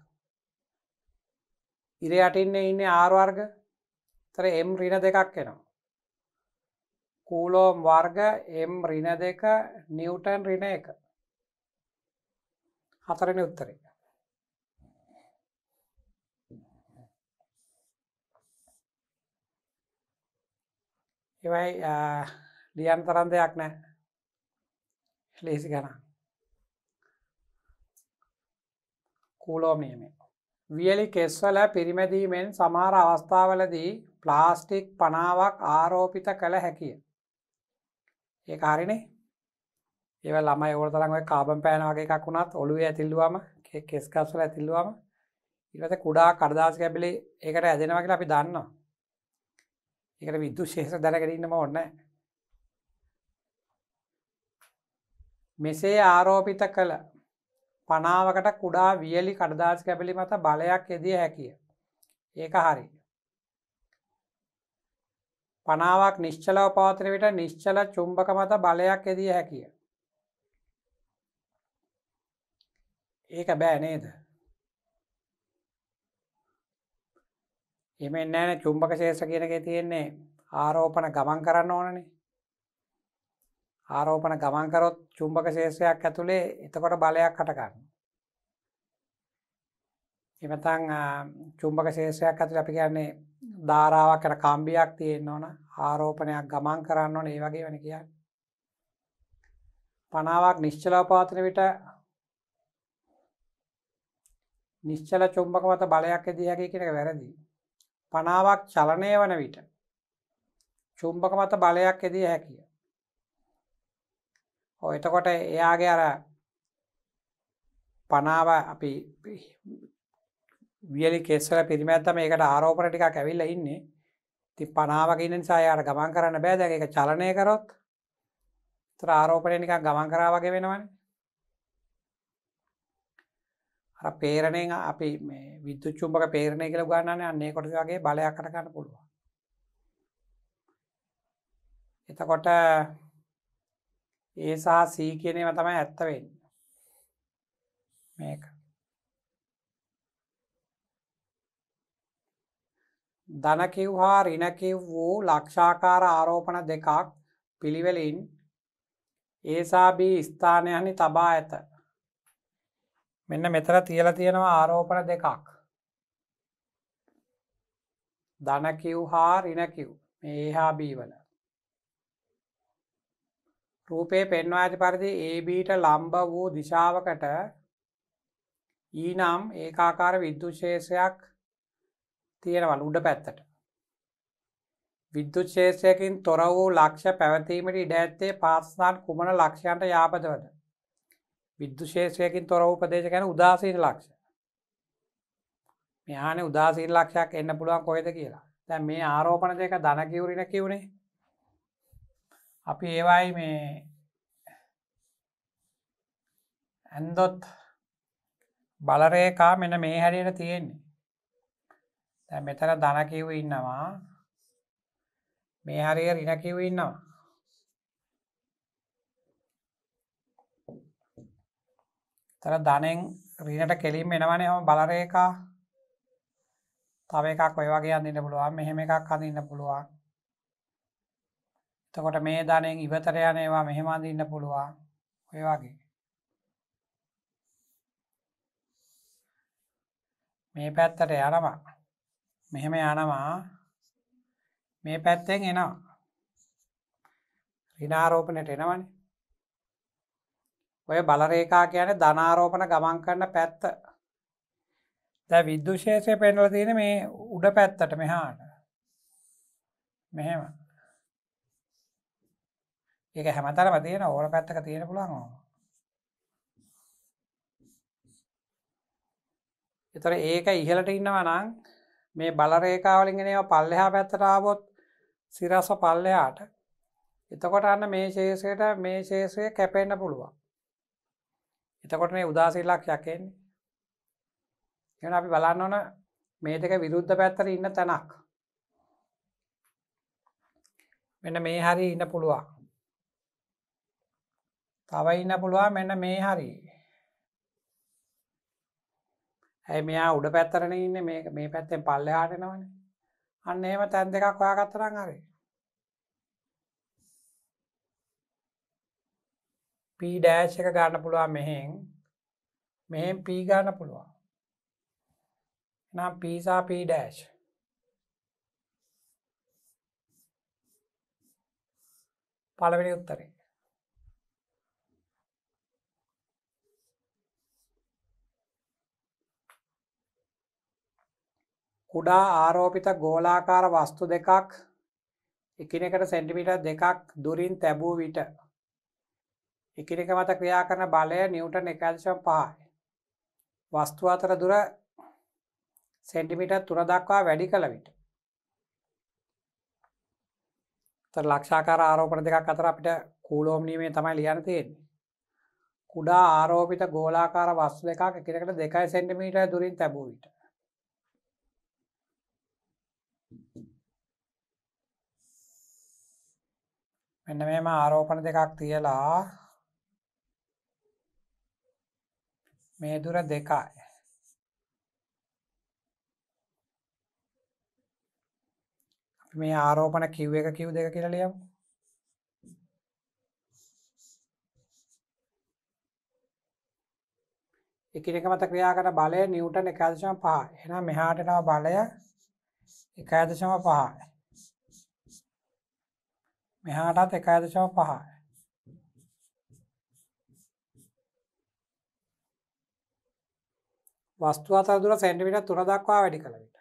ඉර යටින්නේ ඉන්න ආර්වර්ග තර එම් රින දෙකක් එනවා කූලෝම් වර්ග එම් රින දෙක නිවටන් රින එක හතරන උත්තරය එවයි ලියන් තරන් දෙයක් නෑ ලේසි ගන කූලෝම් නියමේ වියලි කෙස්වල පිරිමැදීමෙන් සමාර අවස්ථාවලදී ප්ලාස්ටික් පනාවක් ආරෝපිත කළ හැකිය ඒ කාරනේ ඒව ළමයි ඕර තරන් ඔය කාබම් පෑන වගේ එකක් වුණත් ඔළුවේ ඇතිල්ලුවම කෙස්කස්වල ඇතිල්ලුවම ඉවත කුඩා කඩදාස කැබිලි ඒකට ඇදෙනවා කියලා අපි දන්නවා ඒකට විද්දු ශේෂ දැනකරන්නම ඔන්න මෙසේ ආරෝපිත කළ පනාවකට කුඩා වියලි කඩදාස් කැබිලි මත බලයක් යෙදිය හැකිය ඒක හරි පනාවක් නිශ්චලව පවතන විට නිශ්චල චුම්භක මත බලයක් එදිය හැකිය. ඒක බෑ නේද. එම එන්නෑන චුම්භක ශේෂ කියනක තියෙන්නේ ආරෝපන ගමන් කරන්න ඕනනේ. ආරෝපන ගමන්කරොත් චුම්භක ශේෂයක් ඇතුළේ එතකොට බලයක් කටගන්න. එමතං චුම්බක ශේෂයක් ඇතුළ අපි කියන්නේ ධාරාවක්කට කම්බියක් තියෙන් ඕන ආරෝපනයක් ගමන් කරන්න ඕන ඒ වගේ වන කියන්න. පනාවක් නිශ්චලපාතන විට නිශ්චල චුම්බක මත බලයක් ඇදියගේ කියෙන වැරදි. පනාවක් චලනය වන විට චුම්බක මත බලයක් ඇදී හැකිය. එතකොට එයාගේ අර පනාව අපි වියලි කෙස්සල පිරිමැත්තම ඒකට ආරෝපණ ටිකක් ඇවිල්ල ඉන්නේ ති පනාවක ඉන්න නිසා යාට ගමන් කරන්න බෑ දැක එක චලනය කරොත් තර ආරෝපණය නිකක් ගමන් කරා වගේ වෙනවන අර පේරණයෙන් අපි විදුච්චුම්පක පේරණය කළ ගන්නන අන්නේ කොට වගේ බලයක් කරගන්න පුළුවන් එතකොට ඒ සහ සී කියනේ තමයි ඇත්තවෙන්න මේක ධනකිව් හා රිනකිව් වූ ලක්ෂාකාර ආරෝපණ දෙකක් පිළිවෙලින් ඒසාබී ස්ථානයනි තබා ඇත මෙන්න මෙතර තියල තියෙනවා ආරෝපණ දෙකක් ධනකිව් හා රිනකිව් මේ හා බීවල රූපය පෙන්වා ඇති පරිදි ඒබීට ලම්බ වූ දිශාවකට ඊනම් ඒකාකාර විද්දුශේෂයක් තියෙනවල් උඩ පැත්තට විද්‍යු ශේෂයකින් තොර වූ ලක්ෂ පැවතීමට ඉඩ ඇත්තේ පාස්නාන් කුමන ලක්ෂයන්ට යාපදවද විද්දු ශේෂයකින් තොර වූ ප්‍රදේශ ගැන උදාසීන ලක්ෂ මෙහානේ උදාසීන ලක්ෂයක් එන්න පුළුවන් කොහෙද කියලා දැන් මේ ආරෝපණ දෙක ධන කිවුරින කිවුනේ අපි ඒවයි මේ ඇන්දොත් බලරේකා මෙන මේ හැරියට තියෙන්නේ දැන් මෙතන ධන කිව්ව ඉන්නවා මේ හරිය ඍණ කිව්ව ඉන්නවා තර ධනෙන් රීනට කෙලින්ම එනවනේ ඔම බලර එකක් තව එකක් ඔය වගේ අඳින්න පුළුවන් මෙහෙම එකක් අඳින්න පුළුවන් එතකොට මේ ධනෙන් ඉවතර යන ඒවා මෙහෙම අඳින්න පුළුවන් ඔය වගේ මේ පැත්තට යනවා මෙහෙම යනවා මේ පැත්තෙන් එනවා රිනාරෝපණයට එනවන ඔය බලරේකා කියන ධනාරෝපන ගමන් කරන පැත්ත දැ විද්දුශේෂය පෙන්ල තියෙන මේ උඩ පැත්තට මෙහාට මෙහෙම ඒක හැමතරම තියෙන ඕන පැත්තක තියෙන පුළන් එතර ඒක ඉහලට ඉන්නවනං මේ බලරේකාවලින් එනවා පල්ලෙහා පැත්තට ආවොත් සිරස පල්ලෙහාට. එතකොට අන්න මේ ශේෂයට මේ ශේෂය කැපෙන්න පුළුවන්. එතකොට මේ උදාසිල්ලක් යකෙන්නේ. එන අපි බලන්න ඕන මේ දෙක විරුද්ධ පැත්තර ඉන්න තැනක්. මෙන්න මේ හරි ඉන්න පුළුවන්. තව ඉන්න පුළුවන් මෙන්න මේ හරි. ඇයි මෙයා උඩ පැත්තරන ඉන්න මේ මේ පැත්තෙන් පල්ල හටනවන අන්න ඒම තැන් දෙකක් ඔයා කත්තරං අර පීඩෑශ් එක ගන්න පුළුවන් මෙහෙන් මෙහෙන් පී ගන්න පුළුවන් නම් පීසා පීඩෑශ් පළවෙනි උත්තරේ කුඩා ආරෝපිත ගෝලාකාර වස්තු දෙකක් එකිනෙකට සෙන්ටිමිට දෙකක් දුරින් තැබූ විට එකිනෙක මත ක්‍රියා කරන බලය නිවටන් එකල්ශම් පහයි. වස්තු අතර දුර සෙන්ටිමිට තුර දක්වා වැඩි කළ විට. ලක්ෂාකාර ආරෝපණ දෙකක් අතර අපිට කූලෝම්නීමේ තමයි ලියන තියෙන්නේ. කුඩා ආරෝපිත ගෝලාකාර වස්තු දෙකක් එකකට දෙකයි සෙන්ටිමීට දුරින් තැබූ විට. මෙන්න මෙම ආරෝපණ දෙකක් තියලා මේ දුර දෙකයි මේ ආරෝපණ කිව් එක කිව් දෙක කියලා ලියමු එකිනෙක මත ක්‍රියා කරන බලය නිව්ටන් 1.5 එහෙනම් මෙහාට යන බලය 1.5 මෙහාටත් එකයි දශව පහ වස්තු අතර දුර සැන්ටිමිට තුර දක්වා වැඩි කළ විට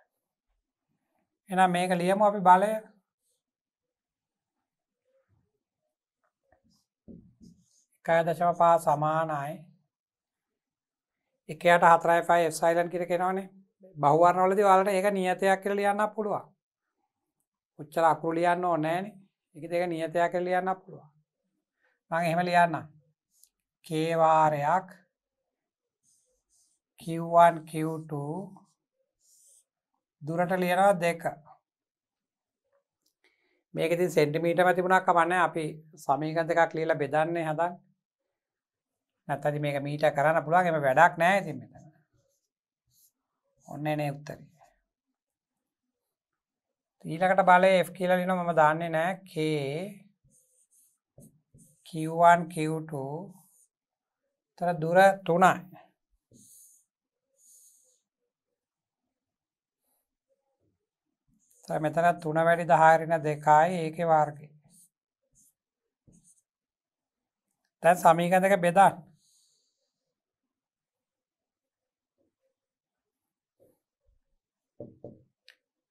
එනම් මේක ලියමු අපි බලය එකය දශම පා සමානයි එකට හතරයි පයි එසයිලන් කිර කෙනවනේ බහුවරනොලද වලට ඒක නියතයක් කර ලියන්න පුළුවන් උච්චර අකුරු ලියන්න ඕනෑනේ එක දෙක නියතයක් කර ලියන්න පුළුවන් මං එහෙම ලියන්න කේවාරයක් කිව්වන් කිව්ට දුරට ලියනවා දෙක මේකති සෙන්ටිමීට මතිබුණක් කමන්න අපි සමීකන් දෙකක් ලියල බෙදන්නේ හදන් නැතති මේක මීට කරන්න පුළුවන් එම වැඩක් නෑ තිමෙන ඔන්න එනේ උත්තරී ඊළකට බලය F කියලා ලියනවා මම දාන්නේ නැහැ K Q1 Q2 තර දුර 3යි තර මෙතන 3 වැඩි 10 ඍණ 2යි ඒකේ වර්ගය දැන් සමීකරණ දෙක බෙදන්න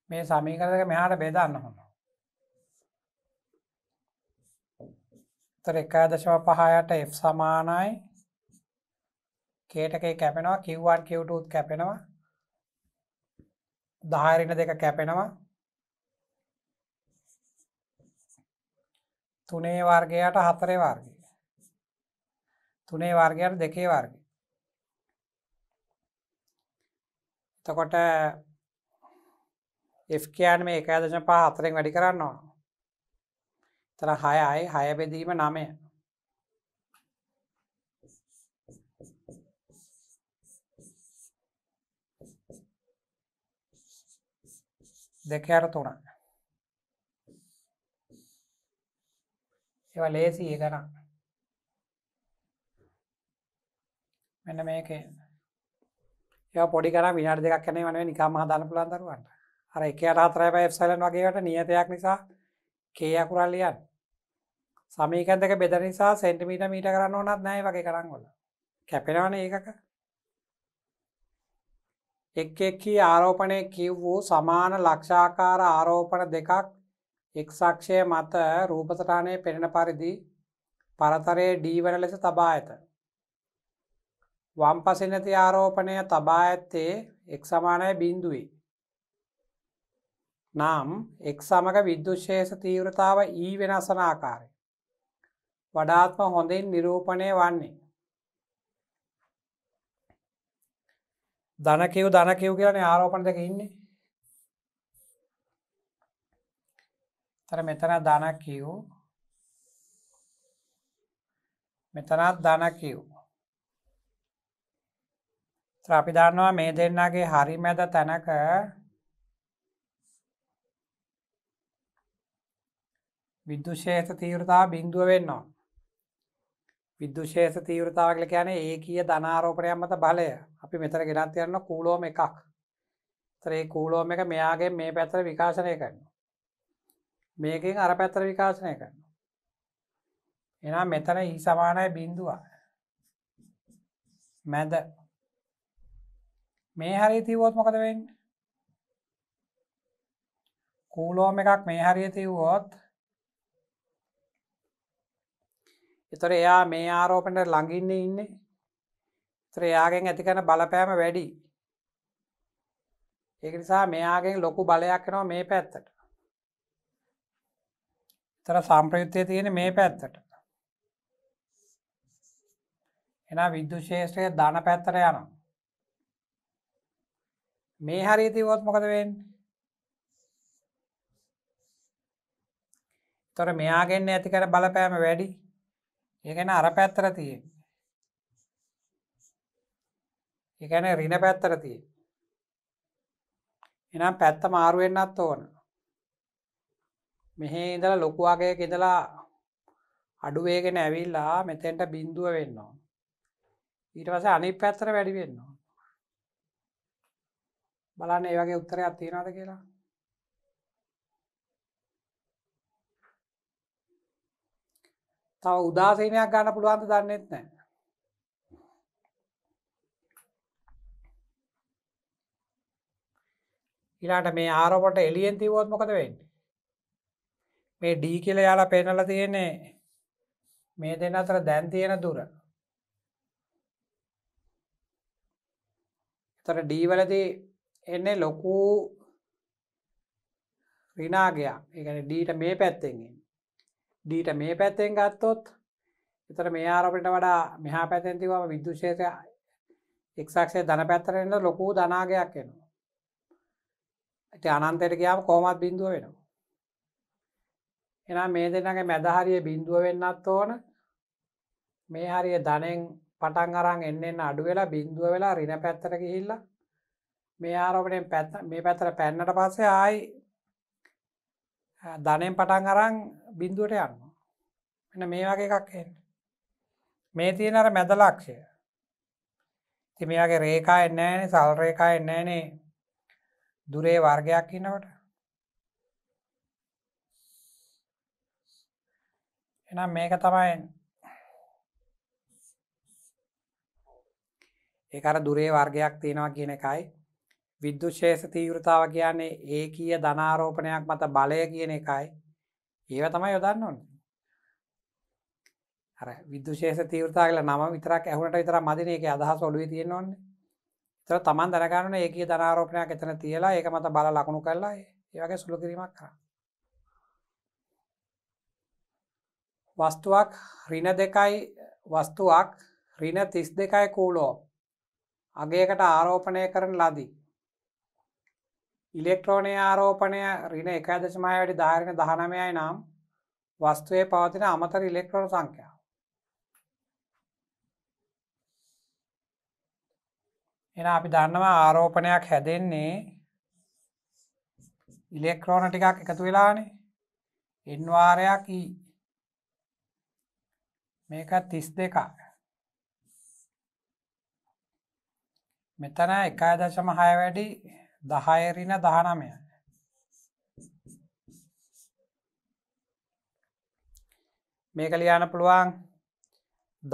මේ සමීකරක මෙහාට බෙදන්න හොඳ තර එකා දශව පහයට F සමානයි කේටකේ කැපෙනවා කිව්වන් කිව්ට උත් කැපෙනවා දහරින දෙක කැපෙනවා තුනේ වර්ගයට හතරේ වර්ගය තුනේ වර්ගයට දෙකේ වර්ගය එතකොට F කියන්න මේ එකයි දශම පහ හතරෙන් වැඩි කරන්න ඕන තර හයයි හය බෙදීම නමය දෙකයට තුන ඒවා ලේසි ඒ ගනම් මෙන්න මේක ඒ පොඩි කරම් විනාට දෙකක් කැනේ වනේ නිකාම හදාන පුළන්දරුවන්ට අර එක අරාතරය පයිසලන් වගේට නියතයක් නිසා කේ අකුරල් ලියන් සමීකන්දක බෙද නිසා සෙන්ටිමීට මීට කරන්න ඕනත් නෑ වගේ කරන්නගොල කැපෙනවන ඒකක එක් එක්කි ආරෝපනය කිව් වූ සමාන ලක්ෂාකාර ආරෝපන දෙකක් එක්සක්ෂය මත රූපසටානය පෙනෙන පරිදි පරතරයේ ඩීවන ලෙස තබා ඇත වම්පසිනති ආරෝපනය තබා ඇත්තේ එක් සමානය බින්දුවයි නම් එක් සමඟ විද්දුශේෂ තීව්‍රතාව ඊ වෙනසන ආකාරය. වඩාත්ම හොඳින් නිරූපණය වන්නේ. දනකිව් දනකිව් කියන ආරෝපණ දෙක ඉන්නේ. තර මෙතන දනකිව් මෙතනත් දනකිව්. ත්‍රපිදාන්නවා මේ දෙන්නගේ හරි මැද තැනක විද්දුශේෂ තීව්‍රතාව බිංදුව වෙන්නවා. විද්දුශේෂ තීව්‍රතාව කියලා කියන්නේ ඒකීය ධනාරෝපණයක් මත බලය. අපි මෙතන ගෙනත් යන කූලෝම් එකක්. ඒතර ඒ කූලෝම් එක මෙයාගෙන් මේ පැත්තට විකාශනය කරනවා. මේකෙන් අර පැත්තට විකාශනය කරනවා. එහෙනම් මෙතන E සමානයි බිංදුව. මැද මේ හරිය තියුවොත් මොකද වෙන්නේ? කූලෝම් එකක් මේ හරිය තියුවොත් එතොර එයා මේ ආරෝපණට ළඟින්න ඉන්නේ ත්‍රයාගෙන් ඇතිකන බලපෑම වැඩි ඒක නිසා මෙයාගෙන් ලොකු බලයක් එනවා මේ පැත්තට තර සම්ප්‍රයුත්තය තියෙන මේ පැත්තට එන විද්දු ශේෂත්‍රය ධන පැත්තර යන මේ හරි තිවොත් මොකද වෙන් තොර මෙයාගෙන්න්න ඇතිකර බලපෑම වැඩි ඒගැන අර පැත්තර තිය ඒගැන රින පැත්තර තිය එනම් පැත්ත මාරුවෙන්න්නත් ඕන මෙහෙ ඉඳලා ලොකුවාගේ ගෙදලා අඩුවේගෙන ඇවිල්ලා මෙතෙන්ට බින්දුව වෙන්නවා ඊට පස අනි පැත්තර වැඩි වෙන්නවා බලන්න ඒ වගේ උත්තරයක් තියෙනද කියලා තව උදාසීනයක් ගන්න පුළුවන්ද දන්නෙත් නෑ ඉලාට මේ ආරෝපට එලියෙන් තිවෝත් මොකද වෙන්න මේ ඩී කියල යාලා පෙනල තියන්නේ මේ දෙන අතර දැන් තියෙන දුර තර ඩීවලදී එන්නේ ලොකු රිනාගයක් එකන ඩීට මේ පැත්තෙන්ෙන් ඩීට මේ පැත්තෙන් ගත්තොත් එතර මේ ආරපට වඩා මෙහා පැතැන්තිවම විදුශේෂය එක්සක්ෂය ධන පැත්තරෙන්ට ලොකූ ධනාගයක් එනවා ඇති අනන්තයට ගයාම කෝමත් බිඳුව වෙනවා එනම් මේ දෙනගේ මැදහරිය බිඳුව වෙන්නත් ඕන මේ හරිය ධනෙන් පටන් අරන් එන්නෙන් අඩු වෙලා බින්දුව වෙලා රින පැත්තර ගිහිල්ලා මේ ආරෝපණයෙන් පැත් මේ පැත්තර පැන්නට පස්සේ ආයි ධනෙන් පටන් අරං බින්දුවට යන්න එන මේ වගේ එකක් එන්න මේ තියෙන අර මැදලක්ෂය ති මේගේ රේකා එන්නෑනේ සල් රේකා එන්නෑනේ දුරේ වර්ගයක් ඉන්නවට එනම් මේක තමයි ඒ අර දුරේ වර්ගයක් තියෙනවා කියන එකයි විද්දුශේෂ තීවෘතාව කියන්නේ ඒ කිය ධනාරෝපණයක් මත බලය කියන එකයි ඒව තමයි යොදන්න ඕන්න අර විද්දුශේෂ තීවෘතා කියල නම විතරක් ඇහුණට විතර මදින එක අදහස් ඔලුව තියෙන ඕන්න තර තමන් දරගන්න ඒක ධනාරෝපණයක් එතන තියලා ඒක මත බල ලකුණු කරලා ඒවගේ සුළු කිරීමක් කර වස්තුවක් රින දෙකයි වස්තුවක් රින තිස් දෙකයි කූලෝ අගේකට ආරෝපණය කරන ලදී ඉලෙක්ට්‍රෝනය ආරෝපණය රින එක දශමය වැඩි ධාරණ දහනමයයි නම් වස්තුවේ පවතින අමතර ඉලෙක්ට්‍රෝන සංඛ්‍යාව. එන අපි දන්නවා ආරෝපණයක් හැදෙන්නේ ඉලෙක්ට්‍රෝන ටිකක් එකතු වෙලානේ එන්වාරයක් ඊ e. මේක තිස් දෙක මෙතන එකයි දශම හය වැඩි දහයරින දහනමය මේක ලියන්න පුළුවන්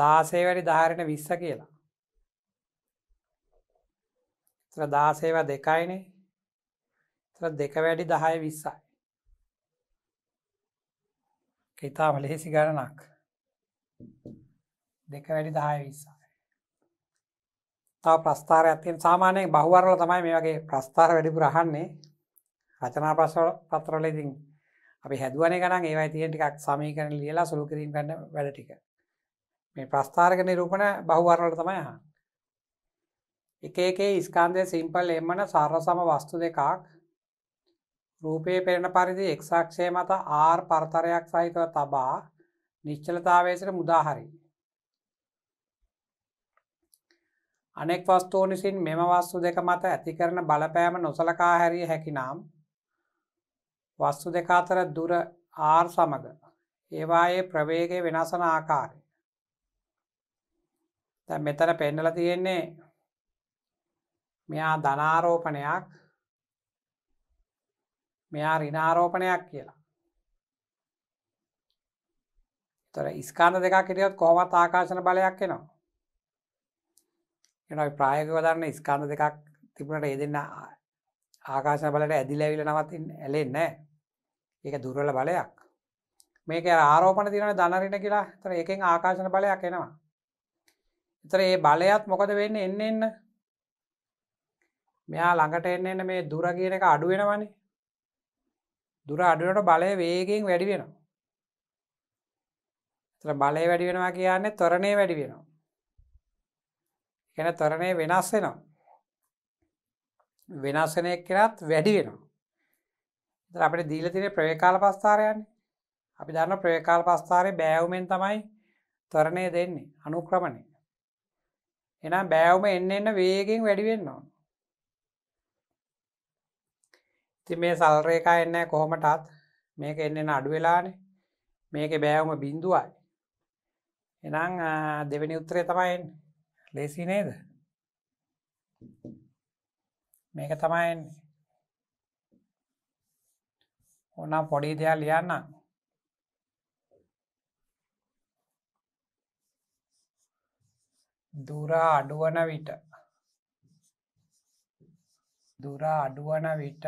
දාසේ වැඩි දහරෙන විස්ස කියලා දාසේව දෙකයිනේ දෙක වැඩි දහය විස්සයි ඉතාම ලෙහෙසි ගණනක් දෙක වැඩි දහය විස්සා තව ප්‍රස්ථාරයක් තියෙන සාමානයෙන් බහුවරල තමයි මේ වගේ ප්‍රස්ථාර වැඩිපුර අහන්නේ රචනා ප්‍රශ්න පත්‍රවල ඉතින් අපි හැදුවනේ ගණන් ඒවයි තියෙන ටිකක් සමීකරණ ලියලා සුළු කිරීම ගන්න වැඩ ටික. මේ ප්‍රස්ථාරක නිරූපණ බහුවරල තමයි අහන්නේ. එක එක ස්කන්ධයේ සිම්පල් එම්මන සරසම වස්තු දෙකක් රූපයේ පෙරෙන පරිදි x අක්ෂය මත r පරතරයක් සහිතව තබා නිශ්චලතාවයේ සිට මුදාහරියි. අනෙක් වස්තුූ නිසින් මෙම වස්තු දෙක මත ඇති කරන බලපෑම නොසලකා හැරිය හැකිනම් වස්තු දෙක අතර දුර ආර් සමඟ ඒවායේ ප්‍රවේගය වෙනසන ආකාරය තැ මෙතන පෙන්නල තියෙන්නේ මෙයා ධනාරෝපනයක් මෙයා රිනාරෝපනයක් කියලා තොර ස්කාන්න දෙකක් හිටියොත් කොහොමත් ආකාශන බලයක් එනවා එනයි ප්‍රායක වදන්න ස්කාන්න දෙකක් තිබුණට ඒ දෙන්න ආකාශන බලට ඇදිලැවිල නවතින් ඇලෙන්න ඒක දුර්වල බලයක් මේක ආරෝපන තිරන දනරට කියලා තර එකෙන් ආකාශන බලයක් එනවා එතර ඒ බලයත් මොකද වෙන්න එන්න එන්න මෙයා ළඟට එන්න එන්න මේ දුර කියන එක අඩුවෙනවනේ දුර අඩුවට බලය වේගෙන් වැඩි වෙනවා බලය වැඩි වෙනවා කියන්නේ තොරණය වැඩි වෙනවා එන තරණය වෙනස් වෙනවා වෙනස්සනය කරත් වැඩි වෙනවා අපට දීල තින ප්‍රවේකාල පස්ථාරයන්නේ අපි දන්න ප්‍රවේකාල පස්ථාරය බෑවුමෙන් තමයි තරණය දෙන්නේ අනුක්‍රමණය එනම් බෑවුම එන්න එන්න වේගෙන් වැඩිවෙන්නවා ති මේ සල්රේකා එන්න කොහොමටත් මේක එන්න අඩුවෙලානේ මේක බෑවුම බින්දුවයි එනම් දෙවැනි උත්තරේ තමයින්නේ ලේසි නේද මේක තමයි ඕන පොඩි දෙයක් ලියන්න දුරා අඩුවන විට දුරා අඩුවන විට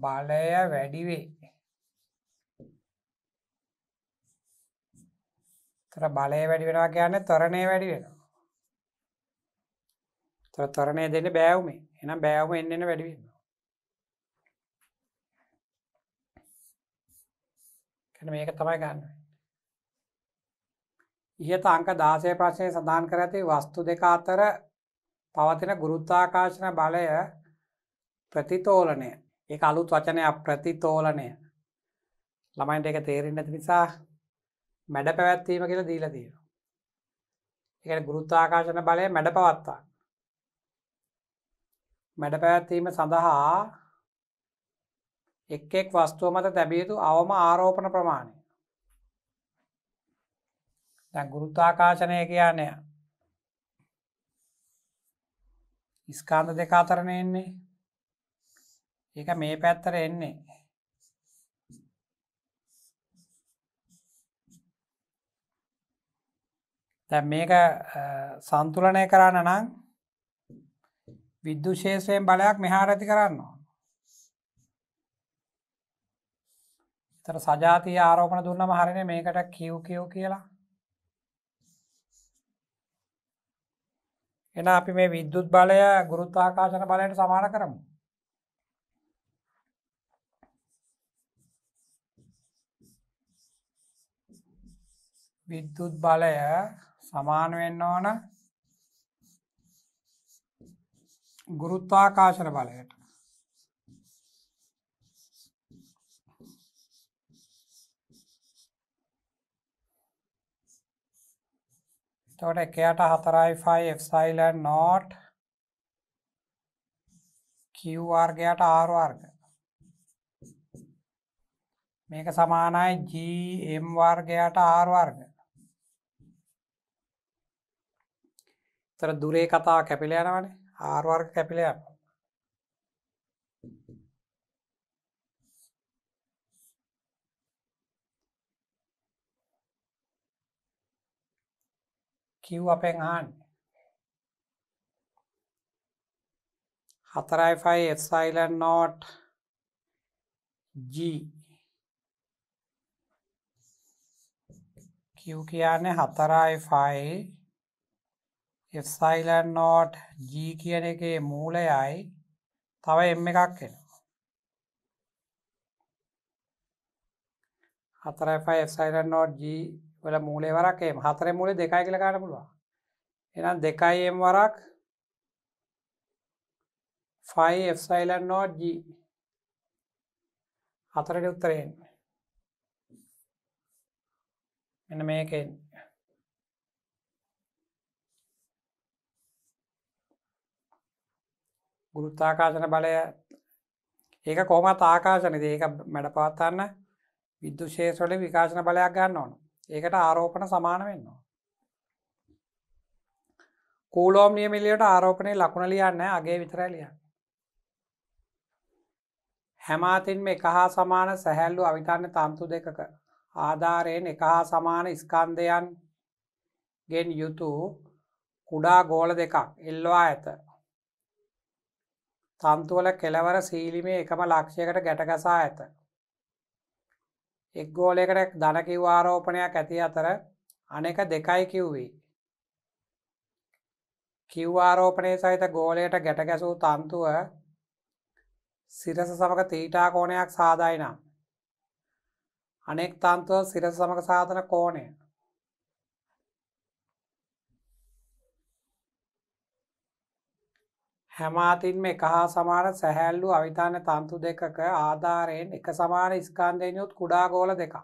බලය වැඩිවේ තොර බලය වැඩි වෙනවා කියන්න තොරණය වැඩි වෙනවා තොර තොරණය දෙන්න බෑවුමේ එනම් බෑවම එන්නන වැඩිවෙන්න කන මේක තමයි ගන්න ඉහත අංක දාසය ප්‍රශ්නය සඳහන් කර ඇති වස්තු දෙක අතර පවතින ගුරුත්තාකාශන බලය ප්‍රතිතෝලනය ඒ අලුත් වචනය ප්‍රතිතෝලනය ළමයින්ට එක තේරෙන්නති නිසා මැඩ පැවැත්වීම කියලා දීලා තියෙනවා. එක ගුරුත්තාකාශන බලය මැඩ පවත්තා. මැඩ පැවැත්වීම සඳහා එක් එක් වස්තුව මත තැබියතු අවම ආරෝපන ප්‍රමාණය. දැ ගුරුත්තාකාශනය කියන්නේය ඉස්කාන්ද දෙක අතරන එන්නේ ඒක මේ පැත්තර එන්නේ දැ මේක සන්තුලනය කරන්න නම් විද්දු ශේෂයෙන් බලයක් මෙහා ඇති කරන්නවා තර සජාතිය ආරෝපණ දුන්නම හරින මේකට කිව් කියව් කියලා එන අපි මේ විද්දුත් බලය ගුරුත්තාකාශන බලයට සමාන කරමු විද්දුත් බලය සමාන වෙන්න ඕන ගුරුත්වාකාශන බලයට තොට එකයට හතරයිෆයි එක්සයිලන් නෝට් කිව්වර්ගයට ආරුවර්ග මේක සමානයි ජම් වර්ගයට ආරුවර්ග තර දුරේ කතා කැපිල යනවන ආර්වර්ග කැපිල යන කිව් අපෙන් හාන් හතරයිෆයි එසයිලන් නෝට් ජී කිව් කියන්නේ හතරයිෆයි එසයිලන් නෝට් ජී කියන එකේ මූලයයි තව එම් එකක් එෙන හතරයි එසයිලන් නෝට් ජී වල මූලේ වරක් එම හතර මූලේ දෙකයි කියල කාට පුළුව එනම් දෙකයි එම් වරක් ෆයි එසයිලන් නෝට් ජී හතරට උත්තරයෙන් එන මේකෙන් ගුරුත්තාකාශන බලය ඒක කොමත් ආකාශනද ඒක මැඩ පවත්වන්න විද්දුශේෂොල විකාශන බලයක් ගන්න ඕනු ඒකට ආරෝපන සමාන වෙන්නවා කූලෝම් නියමිලියට ආරෝපනය ලකුණ ලියන්න අගේ විතරයි ලියන්න හැමාතින්ම එක හා සමාන සැහැල්ලු අවිතන්න තන්තු දෙකක ආධාරයෙන් එක හා සමාන ස්කන්ධයන් ගෙන් යුතු කුඩා ගෝල දෙකක් එල්ලවා ඇත තන්තුවල කෙලවර සීලිමේ එකම ලක්ෂයකට ගැටගසා ඇත. එක් ගෝලයකට ධනකිව්වාරෝපනයක් ඇති අතර අනෙක දෙකයි කිව්වී. කිව්වාරෝපනය සහිත ගෝලයට ගැටගැසූ තන්තුව සිරස සමක තීටා කෝණයක් සාදායි නම්. අනෙක් තන්තුව සිරස සමක සාධන කෝණය හැමාතින්ම එක හා සමාන සැහැල්ලු අවිධාන තන්තු දෙකක ආධාරයෙන් එක සමාන ස්කන්ධයෙන් යුත් කුඩා ගෝල දෙකක්.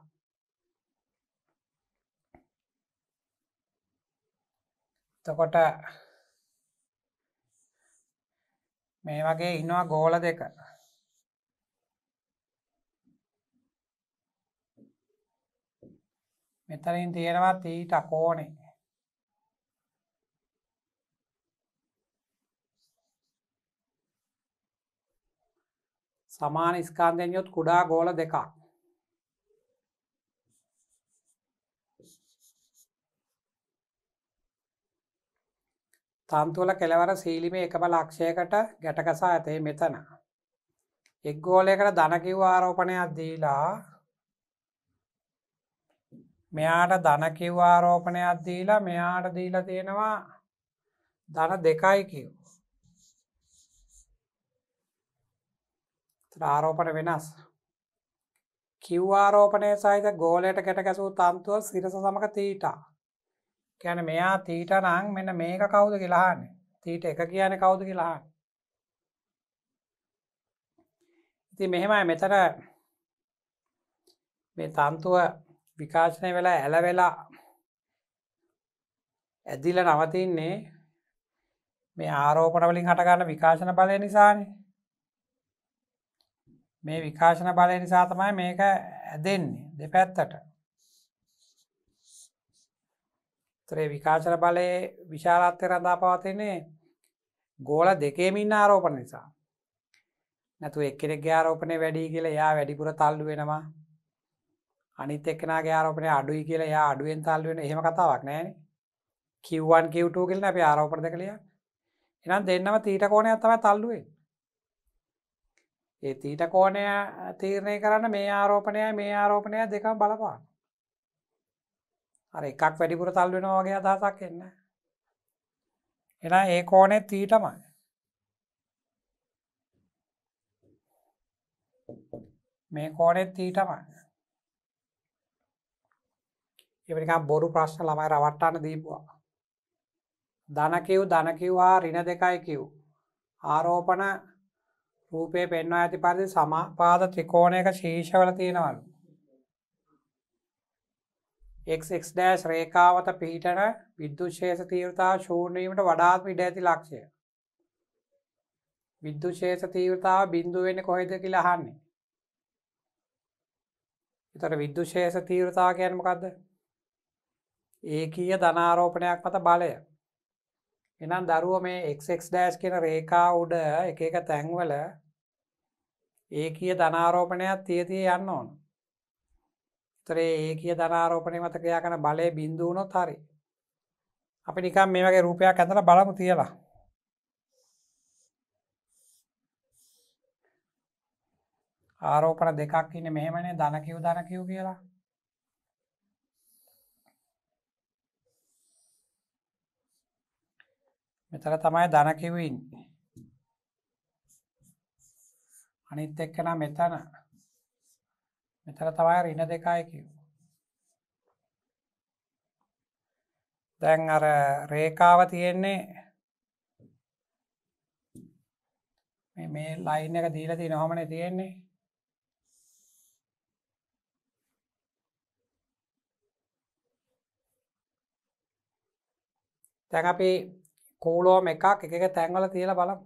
තකොට මේ වගේ ඉන්නවා ගෝල දෙක. මෙතනින් තියෙනවා තීට කෝනේ සමාන ස්කන්ධයෙන් යුත් කුඩා ගෝල දෙකක් තන්තුවල කෙලවර සීලිමේ එකම ලක්ෂයකට ගැටකසා ඇතේ මෙතන. එක් ගෝලයකට දනකිව් ආරෝපණයක් දීලා මෙයාට දනකිව් ආරෝපණයක් දීලා මෙයාට දීලා තියෙනවා දන දෙකයි කිව්. ආරෝපන වෙනස් කිව්වාරෝපනය සහිත ගෝලයට ගැටගැසූ තන්තුව සිරස සමක තීටා ගැන මෙයා තීට නං මෙන්න මේක කවුද කියලාහන්න තීට එක කියන කවුද කියලාහන්න ඉති මෙහෙමයි මෙතර මේ තන්තුව විකාශනය වෙලා ඇලවෙලා ඇදිල නවතින්නේ මේ ආරෝපන වලින් හටගන්න විකාශන බලය නිසානේ මේ විකාශන බලය නිසා තමයි මේක ඇදෙන්නේ දෙපැත්තට ත්‍රේ විකාශන බලයේ විශාලත්වය රඳා පවතින්නේ ගෝල දෙකේමින් ආරෝපණ නිසා නැතු එක්කෙනෙක් ආරෝපනය වැඩි කියලා යා වැඩිපුර තල්ලු වෙනවා අනිත් එක්කෙනා ආරෝපනය අඩුයි කියලා යා අඩුවෙන් තල්ලු වෙන එහෙම කතාවක් නෑනේ කිව්වන් කිව්ටූ කියලා අපි ආරෝපණ දෙකලිය එනම් දෙන්නම තීට කෝණයක් තමයි තල්ලුවේ ඒ තීට කෝණය තීරණය කරන්න මේ ආරෝපනය මේ ආරෝපනය දෙකම් බලපාන්න අර එකක් වැඩිපුර තල් වෙන වගේ අදහසක් එන්න එන ඒ කෝනෙත් තීටමයි මේ කෝනෙත් තීටමයි එවනික බොරු ප්‍රශ්න ළමයි රවට්ටාන දීපුවා ධනකිව් ධනකිව්වා රින දෙකයි කිව් ආරෝපන රූපය පෙන්වා ඇති පරිදි සමපාද ත්‍රිකෝණයක ශීෂවල තියෙනවලු. XX- රේඛාවත පිහිටන විද්‍යුත් ශේෂ තීව්‍රතාව ශූන්‍ය වීමට වඩාත් ඉඩ ඇති ලක්ෂ්‍යය. විද්‍යුත් ශේෂ තීව්‍රතාව බිඳුව වෙන්නේ කොහෙද කියලා අහන්නේ. ඒතර විද්‍යුත් ශේෂ තීව්‍රතාව කියන්නේ මොකද්ද? ඒකීය ධනාරෝපණයක් මත බලය. එනම් දරුව මේ එක්ක් ඩෑස් කෙන රේකා උඩ එක එක තැන්වල ඒ කිය ධනාරෝපණයක් තියතිය යන්න ඕන තරේ ඒ කිය ධනාරෝපණය මත ක්‍රියා කන බලය බිඳුවනොත් හරි අපි නිකම් මේ වගේ රූපයක් ඇඳල බලමු තියලා ආරෝපන දෙකක් ඉන්න මෙහෙමනේ දනකිව් දනකිව් කියලා මෙතර තමයි දන කිව්වන් අනිත් එක්කන මෙතන මෙතර තමයි රින දෙකාය කිව් දැන් අර රේකාව තියෙන්නේ මේ ලයින් එක දීල ති නොහමන තියෙන්නේ තැන් අපි කූලෝම එකක් එක තැන්වල තියල බලම්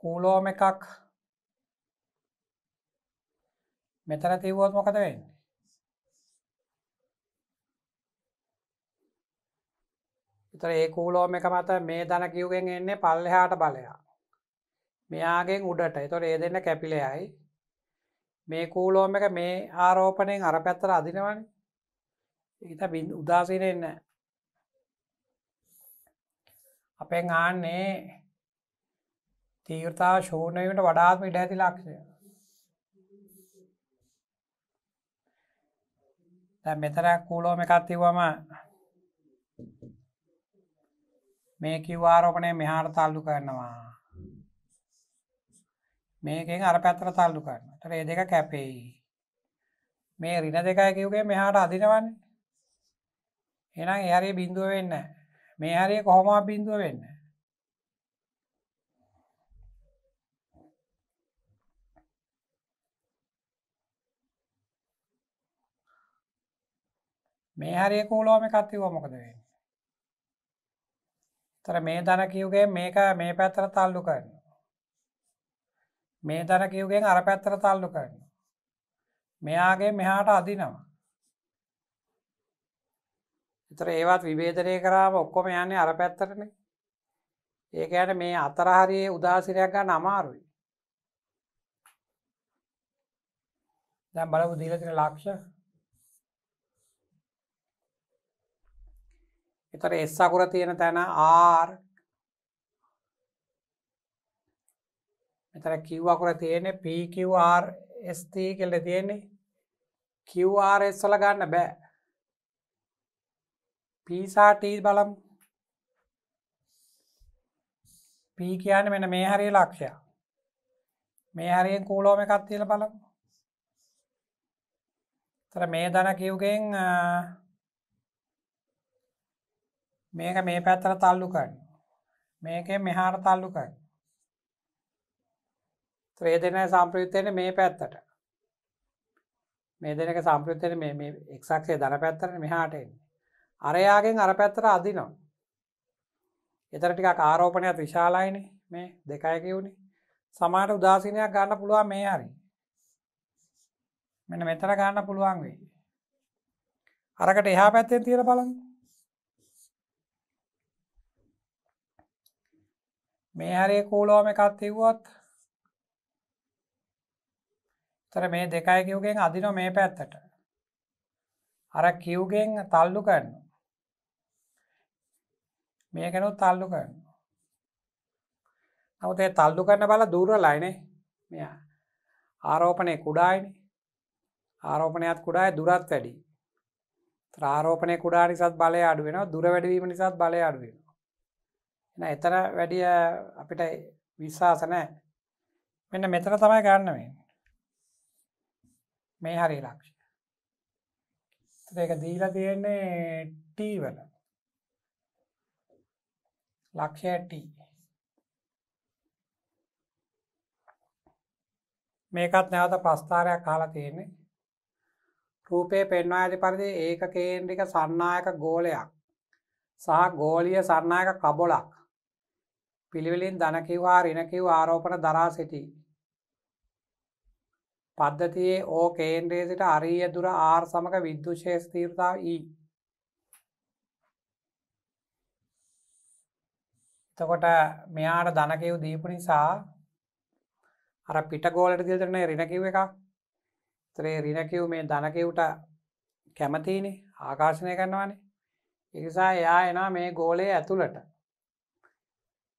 කූලෝම එකක් මෙතන තිවුවොත් මොකද වෙන්නේ තර ඒ කූලෝම එක මත මේ දන කිව්ගෙන් එන්නේ පල්ලෙහාට බලයා මෙයාගෙන් උඩට තොර ඒ දෙන්න කැපිලයයි මේ කූලෝම එක මේ ආරෝපණයෙන් අර පැත්තර අදිනවන ඉත බි උදාසීන එන්න අපෙන් ආන්නේ තීවෘතා ශූනයට වඩාත්ම ඉඩ ඇති ලක්ෂය දැ මෙතරක් කූලෝම එකත් තිවම මේ කිව්වාරෝපනය මෙහාට තල්ලු කරනවා මේකෙන් අර පැත්තර තල්ලු කරන්නට ඒ දෙක කැපෙයි මේ රින දෙකයි කිව්ගේ මෙහාට අදිනවන්න එනම් එහරේ බිඳුව වෙන්න මේ හරේ කොහොමා බිඳුව වෙන්න මේ හරේ කූලෝම කත්තිවෝ මොකද වෙන්න තර මේ දන කිව්ගේ මේක මේ පැත්තර තල්ලු කරන්න මේ තැන කිව්ගෙන් අර පැත්තර තල්ලු කරන්න. මෙයාගේ මෙහාට අදිනවා. එතර ඒවත් විබේදනය කරාම ඔක්කොම යන්නේ අර පැත්තරන ඒක ඇන මේ අතරහරයේ උදාසිරයක් ගන්න අමාරුයි. දැම් බලපු දීලතින ලක්ෂ එතර එස්සකුර තියෙන තැන ආර් එතර කිව්වකුර තියෙනෙ පQRST කෙල්ල තියෙන්නේ QRS වල ගන්න බෑ පිසාට බලම් පී කියන්න මෙන මේ හරි ලක්ෂය මේ හරියෙන් කූලෝම එකත් තියල බලම් තර මේ දන කිව්ගෙන් මේක මේ පැත්තර තල්ලු කරන්න මේක මෙහාර තල්ලු කරන්න ත්‍රේදෙන සම්ප්‍රයුත්තයට මේ පැත්තට මේ දෙනක සම්ප්‍රයුත්තයට මේ එක්සක්ෂය දන පැත්තරන මෙහාට එන්නේ අරයාගෙන් අර පැත්තර අදිනවා එතර ටිකක් ආරෝපනයක් විශාලායින මේ දෙකයකිවුණේ සමාට උදාසිනයක් ගන්න පුළුවන් මේ හරි මෙන මෙතර ගන්න පුළුවන් වෙයි අරකට එහා පැත්තෙන් තියෙන බලන්න මේ හරේ කූලෝම එකත් තිව්වත් තර මේ දෙකයි කිව්ගෙන් අදින මේ පැත්තට අර කිව්ගෙන් තල්ලු කරන්න මේකනුත් තල්ලු කරන්න නමුතේ තල්ලු කරන්න බල දුර ලයිනේ මෙයා ආරෝපනය කුඩායින ආරෝපනයක්ත් කුඩායි දුරත් වැඩි ත්‍රාරෝපනය කුඩා නිසාත් බලය අඩුවෙන දුර වැඩවීම නිසාත් බලය අඩුවෙන එ එතන වැඩිය අපිට විශ්වාසනෑ මෙන්න මෙතන තමයි ගන්න මේ මේ හරි ලක්ෂය ඒක දීලා තියෙන්නේ ටීවල ලක්ෂයට මේකත් නැවත ප්‍රස්ථාරයක් කාලා තියෙන්නේ රූපය පෙන්වා ඇති පරිදි ඒක කේන්ද්‍රික සන්නායක ගෝලයක් සහ ගෝලිය සන්නායක කබොලක් පිළිවෙලින් දනකිවවා රිනකිව ආරෝපන දරා සිටි පද්ධතියේ ඕ කේන්ද්‍රයේ සිට අරීය දුර ආර් සමක විද්‍යුශේෂ තීරතාව E. එතකොට මෙයාට ධනකයව් දීපු නිසා අර පිටගෝලට දිල්තරන රිනකිව් එකක් තරේ රිනකිව් මේ ධනකව්ට කැමතිනේ ආකාශනය කරනවානේ එකසා එයා එනවා මේ ගෝලය ඇතුළට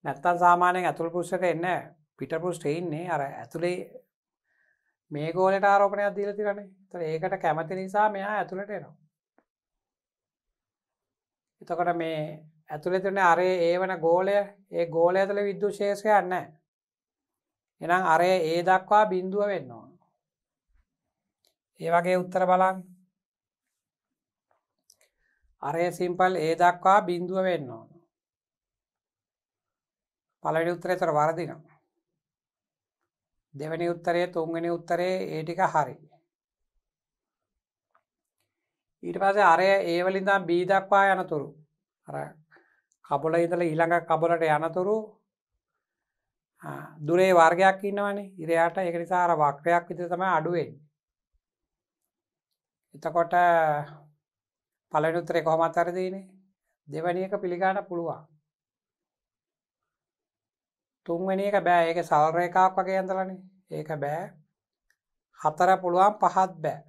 නැත්තන් සාමානයෙන් ඇතුළ පුෂ්ට එන්න පිටපුෂ්ට ඉන්නේ අර ඇතුළේ මේ ගෝලට ආරෝපනයක් දීල තිරන තර ඒකට කැමති නිසා මෙයා ඇතුළට එනවා එතකොට මේ ඇතුළෙතිරන අරේ ඒ වන ගෝලය ඒ ගෝලය ඇතුළ විද්දු ශේෂය යන්න එනම් අරය ඒ දක්වා බින්දුව වෙන්නවා ඒ වගේ උත්තර බලන් අරය සිම්පල් ඒ දක්වා බින්දුව වෙන්න ඕන පලඩි උත්තරේතර වරදිනම් දෙවැනි උත්තරය තුන්ගනි උත්තරේ ඒටික හරි ඊට පස අරය ඒවලින්දම් බීදක්වා යනතුරු අර කබොල ඉඳල ඊළඟ කබොලට යනතුරු දුරේ වර්ගයක් ඉන්නවනේ ඉරයාට එක නිසා අර වක්‍රයක් විත තම අඩුවෙන් එතකොට පලනුත්තරය කොහොමත් අරදීනේ දෙවනියක පිළිගාන පුළුවන් තුන්වැනි එක බෑ ඒක සල්රේකාක් වගේ ඇඳලන ඒක බෑ හතර පුළුවන් පහත් බෑ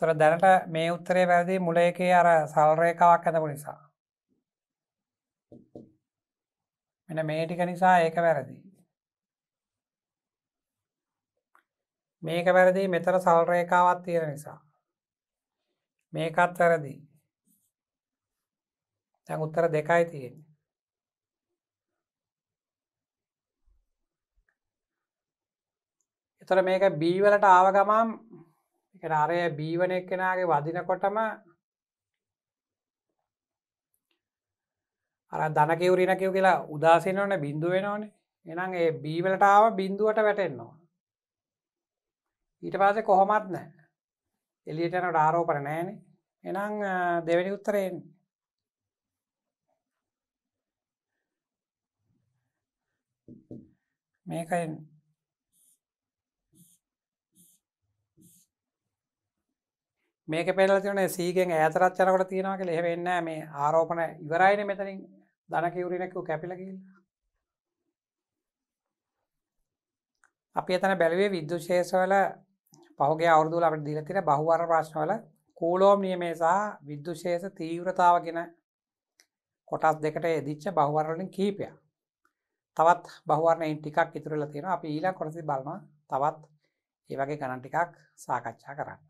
තොර දැනට මේ උත්තරේ වැරදි මුල එකේ අර සල්රේකාවක් ඇඳපු නිසා මෙන මේ ටික නිසා ඒක වැරදි මේක වැරදි මෙතර සල්රේකාවත් තියෙන නිසා මේකත් වැරදි තැන් උත්තර දෙකයි තියෙන්නේ එතර මේක බීවලට ආව ගමම් එක අරය බීවන එක්කෙනගේ වදිනකොටම අර දන කිවරින කිව් කියලා උදාසන ඕන බිඳුව වෙනඕනේ එනම් ඒ බීවලට ආව බින්දුවට වැටෙන්නවා ඊට පාස කොහොමත් නෑ එලියටනට ආරෝපර නෑන එනම් දෙවැනි උත්තරයෙන් මේකයි මේක පෙනල තියන සීගෙන් ඇතරත් යනකට තියෙනවා කියල එහෙවෙන්න මේ ආරෝපන ඉවරයින මෙතනින් දන කිවරිනැකු කැපිලකිල් අපි එතන බැලුවේ විද්දු ශේෂවල පහුගේ අවුරදුල අපට දිල තින බහුවර ප්‍රශ්නවල කූලෝම් නියමේ සහ විද්දු ශේෂ තීව්‍රතාව ගෙන කොටස් දෙකට එදිච්ච බහුවරලින් කීපයක් තවත් බහුවරණයෙන් ටිකක් ඉතුරල තියෙන අපි ඊලා කොරසි බලන තවත් ඒවගේ ගණන් ටිකක් සාකච්ඡා කරන්න